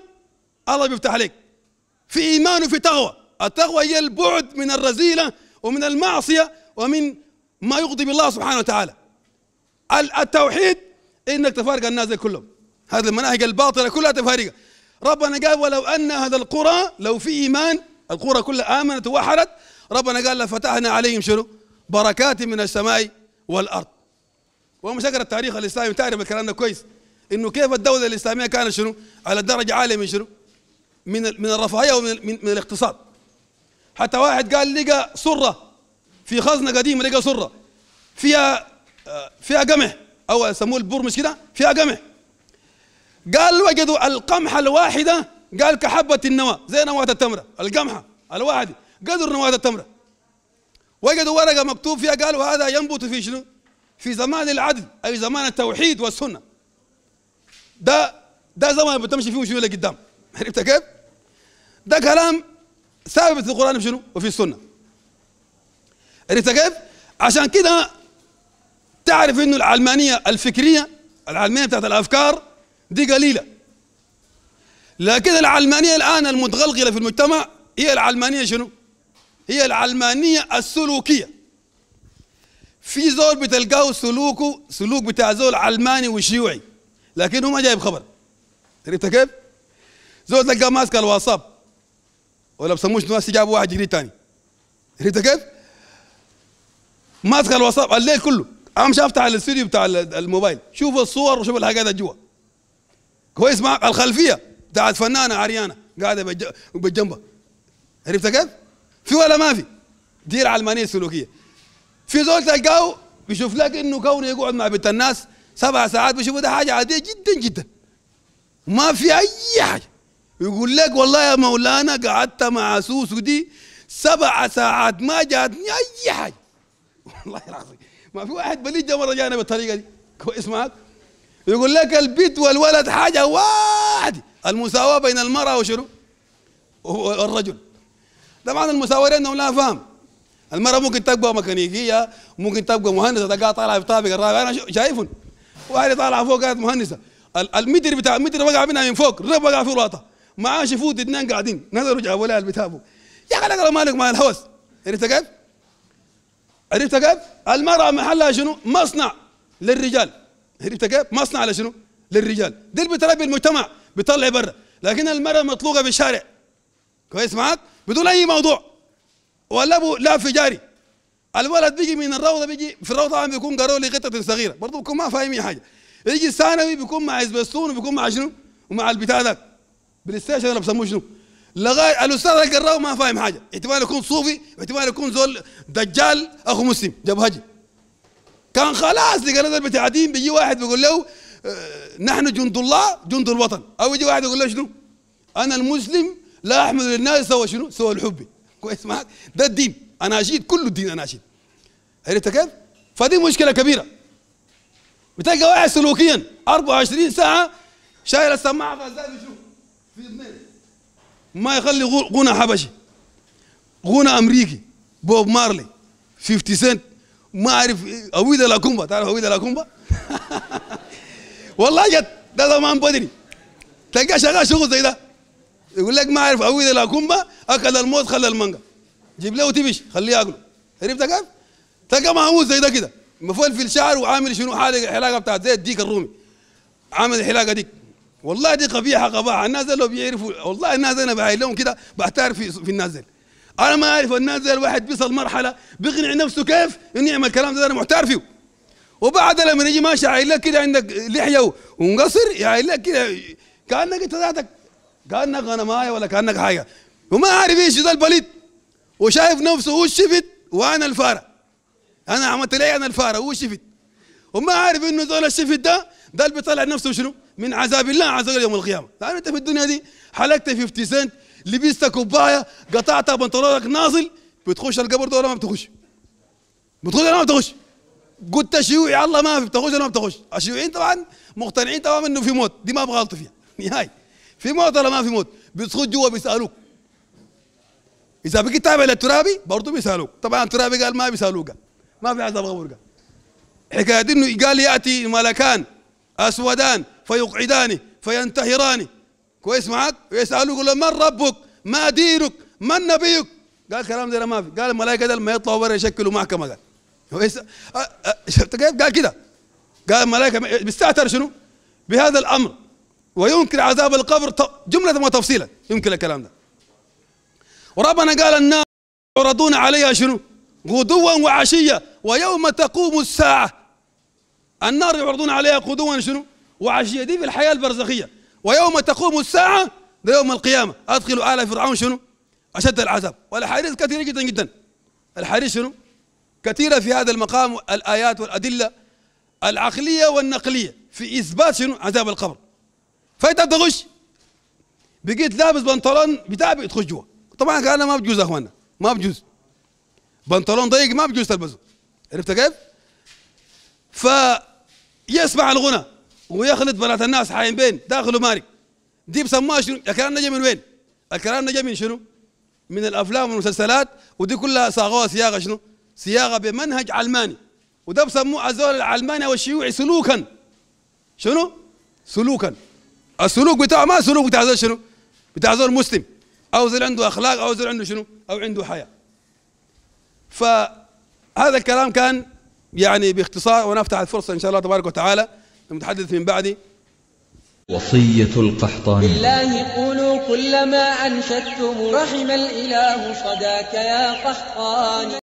الله بيفتح عليك في إيمان وفي تقوى التقوى هي البعد من الرذيلة ومن المعصية ومن ما يغضب الله سبحانه وتعالى التوحيد إنك تفارق الناس كلهم هذه المناهج الباطلة كلها تفارقها ربنا قال ولو أن هذا القرى لو في إيمان القرى كلها آمنت ووحدت ربنا قال لفتحنا عليهم شنو بركات من السماء والأرض ومش التاريخ الاسلامي تعرف الكلام ده كويس انه كيف الدوله الاسلاميه كانت شنو على درجه عاليه من شنو من من الرفاهيه ومن من, من الاقتصاد حتى واحد قال لقى سره في خزنه قديمه لقى سره فيها آه، فيها قمح او يسموه البرمش مش كده فيها قمح قال وجدوا القمحه الواحده قال كحبه النواه زي نواه التمره القمحه الواحده قدر نواه التمره وجدوا ورقه مكتوب فيها قالوا هذا ينبت في شنو؟ في زمان العدل اي زمان التوحيد والسنه ده ده زمان بتمشي فيه وشو لقدام عرفت كيف؟ ده كلام ثابت في القرآن شنو وفي السنة عرفت كيف؟ عشان كده تعرف انه العلمانية الفكرية العلمانية بتاعت الأفكار دي قليلة لكن العلمانية الآن المتغلغلة في المجتمع هي العلمانية شنو؟ هي العلمانية السلوكية في زول بتلقاه سلوكه سلوك بتاع زول علماني وشيوعي لكن هو ما جايب خبر عرفت كيف؟ زول تلقاه ماسك الواتساب ولا بسموش ناس جابوا واحد جديد ثاني عرفت كيف؟ ماسك الواتساب الليل كله قام شافته على الاستوديو بتاع الموبايل شوف الصور وشوف الحاجات جوا كويس معك الخلفيه بتاعت فنانه عريانه قاعده بالجنبه عرفت كيف؟ في ولا ما في؟ دي العلمانيه السلوكيه في زول تلقاه بيشوف لك انه كونه يقعد مع بنت الناس سبع ساعات بيشوفوا ده حاجه عاديه جدا جدا ما في اي حاجه يقول لك والله يا مولانا قعدت مع سوسو دي سبع ساعات ما جاتني اي حاجه والله العظيم ما في واحد جا مره جانا بالطريقه دي كويس معك يقول لك البيت والولد حاجه واحده المساواه بين المراه وشنو؟ والرجل طبعا المساواه لانه لا فهم المراه ممكن تبقى ميكانيكيه ممكن تبقى مهندسه تلقاها طالعه في الطابق الرابع انا شايفهم واحده طالعه فوق كانت مهندسه المتر بتاع المتر وقع منها من فوق الرب وقع في الواطه معاه يفوت اثنين قاعدين نزلوا جابوا لها البتابو يا اخي اقرا مالك مال الهوس عرفت كيف؟ عرفت كيف؟ المرأة محلها شنو؟ مصنع للرجال عرفت كيف؟ مصنع لشنو؟ للرجال دي اللي بتربي المجتمع بيطلع برا لكن المرأة مطلوقة في الشارع كويس معاك؟ بدون أي موضوع ولا ابو لا في جاري الولد بيجي من الروضه بيجي في الروضه عم بيكون قروا لي قطه صغيره برضه بيكون ما فاهم أي حاجه يجي الثانوي بيكون مع اسبستون وبيكون مع شنو؟ ومع البتاع ذاك بلاي ستيشن انا بسموه شنو؟ لغايه الاستاذ القراوي ما فاهم حاجه احتمال يكون صوفي احتمال يكون زول دجال اخو مسلم جبهجي كان خلاص لقى البتاع قاعدين بيجي واحد بيقول له آه، نحن جند الله جند الوطن او يجي واحد يقول له شنو؟ انا المسلم لا احمد للناس سوى شنو؟ سوى الحب كويس معك؟ ده الدين اناشيد كل الدين اناشيد عرفت كيف؟ فدي مشكله كبيره بتلقى واحد سلوكيا 24 ساعه شايل السماعه في بيشوف ما يخلي غنى حبشي غنى امريكي بوب مارلي 50 سنت ما اعرف اويدا لا كومبا تعرف اويدا لا كومبا والله جت ده زمان بدري تلقى شغال شغل زي ده يقول لك ما اعرف اويدا لا كومبا اكل الموز خلى المانجا جيب له تبش خليه ياكله عرفت كيف؟ تلقى مهموز زي ده كده مفلفل شعر وعامل شنو حاله الحلاقه بتاعت زي الديك الرومي عامل الحلاقه ديك والله دي قبيحه قباحه الناس لو بيعرفوا والله الناس انا بعين لهم كده بحتار في في الناس انا ما اعرف الناس دي الواحد بيصل مرحله بيقنع نفسه كيف انه يعمل الكلام ده انا محتار فيه وبعد لما يجي ماشي عايل لك كده عندك لحيه ومقصر يعايل لك كده كانك انت ذاتك كانك انا معايا ولا كانك حاجه وما عارف ايش ذا البليد وشايف نفسه هو الشفت وانا الفاره انا عملت لي انا الفاره هو الشفت وما عارف انه ذول الشفت ده ده اللي بيطلع نفسه شنو من عذاب الله عز وجل يوم القيامه تعرف انت في الدنيا دي حلقت 50 سنت لبست كوبايه قطعت بنطلونك نازل بتخش القبر ده ولا ما بتخش بتخش ولا ما بتخش قلت شيوعي الله ما في بتخش ولا ما بتخش الشيوعيين طبعا مقتنعين تماما انه في موت دي ما ابغى غلط فيها نهائي في موت ولا ما في موت بتخش جوا بيسالوك اذا بقيت تابع للترابي برضه بيسالوك طبعا الترابي قال ما بيسالوك ما في عذاب قبر حكايه انه قال ياتي ملكان أسودان فيقعدان فينتهران كويس معاك ويسألوا يقول من ربك ما دينك من نبيك قال كلام ده ما في قال الملائكة ده لما يطلعوا برا يشكلوا محكمة قال كويس أه، أه، شفت كيف قال كده قال الملائكة بيستهتر شنو بهذا الأمر وينكر عذاب القبر جملة وتفصيلا يمكن الكلام ده وربنا قال الناس يعرضون عليها شنو غدوا وعشية ويوم تقوم الساعة النار يعرضون عليها قدوا شنو وعشية دي في الحياة البرزخية ويوم تقوم الساعة ده يوم القيامة أدخلوا آل فرعون شنو أشد العذاب والأحاديث كثيرة جدا جدا الحديث شنو كثيرة في هذا المقام الآيات والأدلة العقلية والنقلية في إثبات شنو عذاب القبر فأنت تغش بقيت لابس بنطلون بتاعي تخش جوا طبعا الكلام ما بجوز يا اخواننا ما بجوز بنطلون ضيق ما بجوز تلبسه عرفت كيف؟ فيسمع الغنى ويخلط بنات الناس حاين بين داخل مارك دي بسموها شنو الكلام نجا من وين؟ الكلام نجا من شنو؟ من الافلام والمسلسلات ودي كلها صاغوها صياغه شنو؟ صياغه بمنهج علماني وده بسموه الزول العلماني او الشيوعي سلوكا شنو؟ سلوكا السلوك بتاعه ما سلوك بتاع زول شنو؟ بتاع زول مسلم او زول عنده اخلاق او زول عنده شنو؟ او عنده حياه فهذا الكلام كان يعني باختصار ونفتح الفرصة إن شاء الله تبارك وتعالى المتحدث من بعدي وصية القحطان بالله قولوا كلما أنشدتم رحم الإله صداك يا قحطان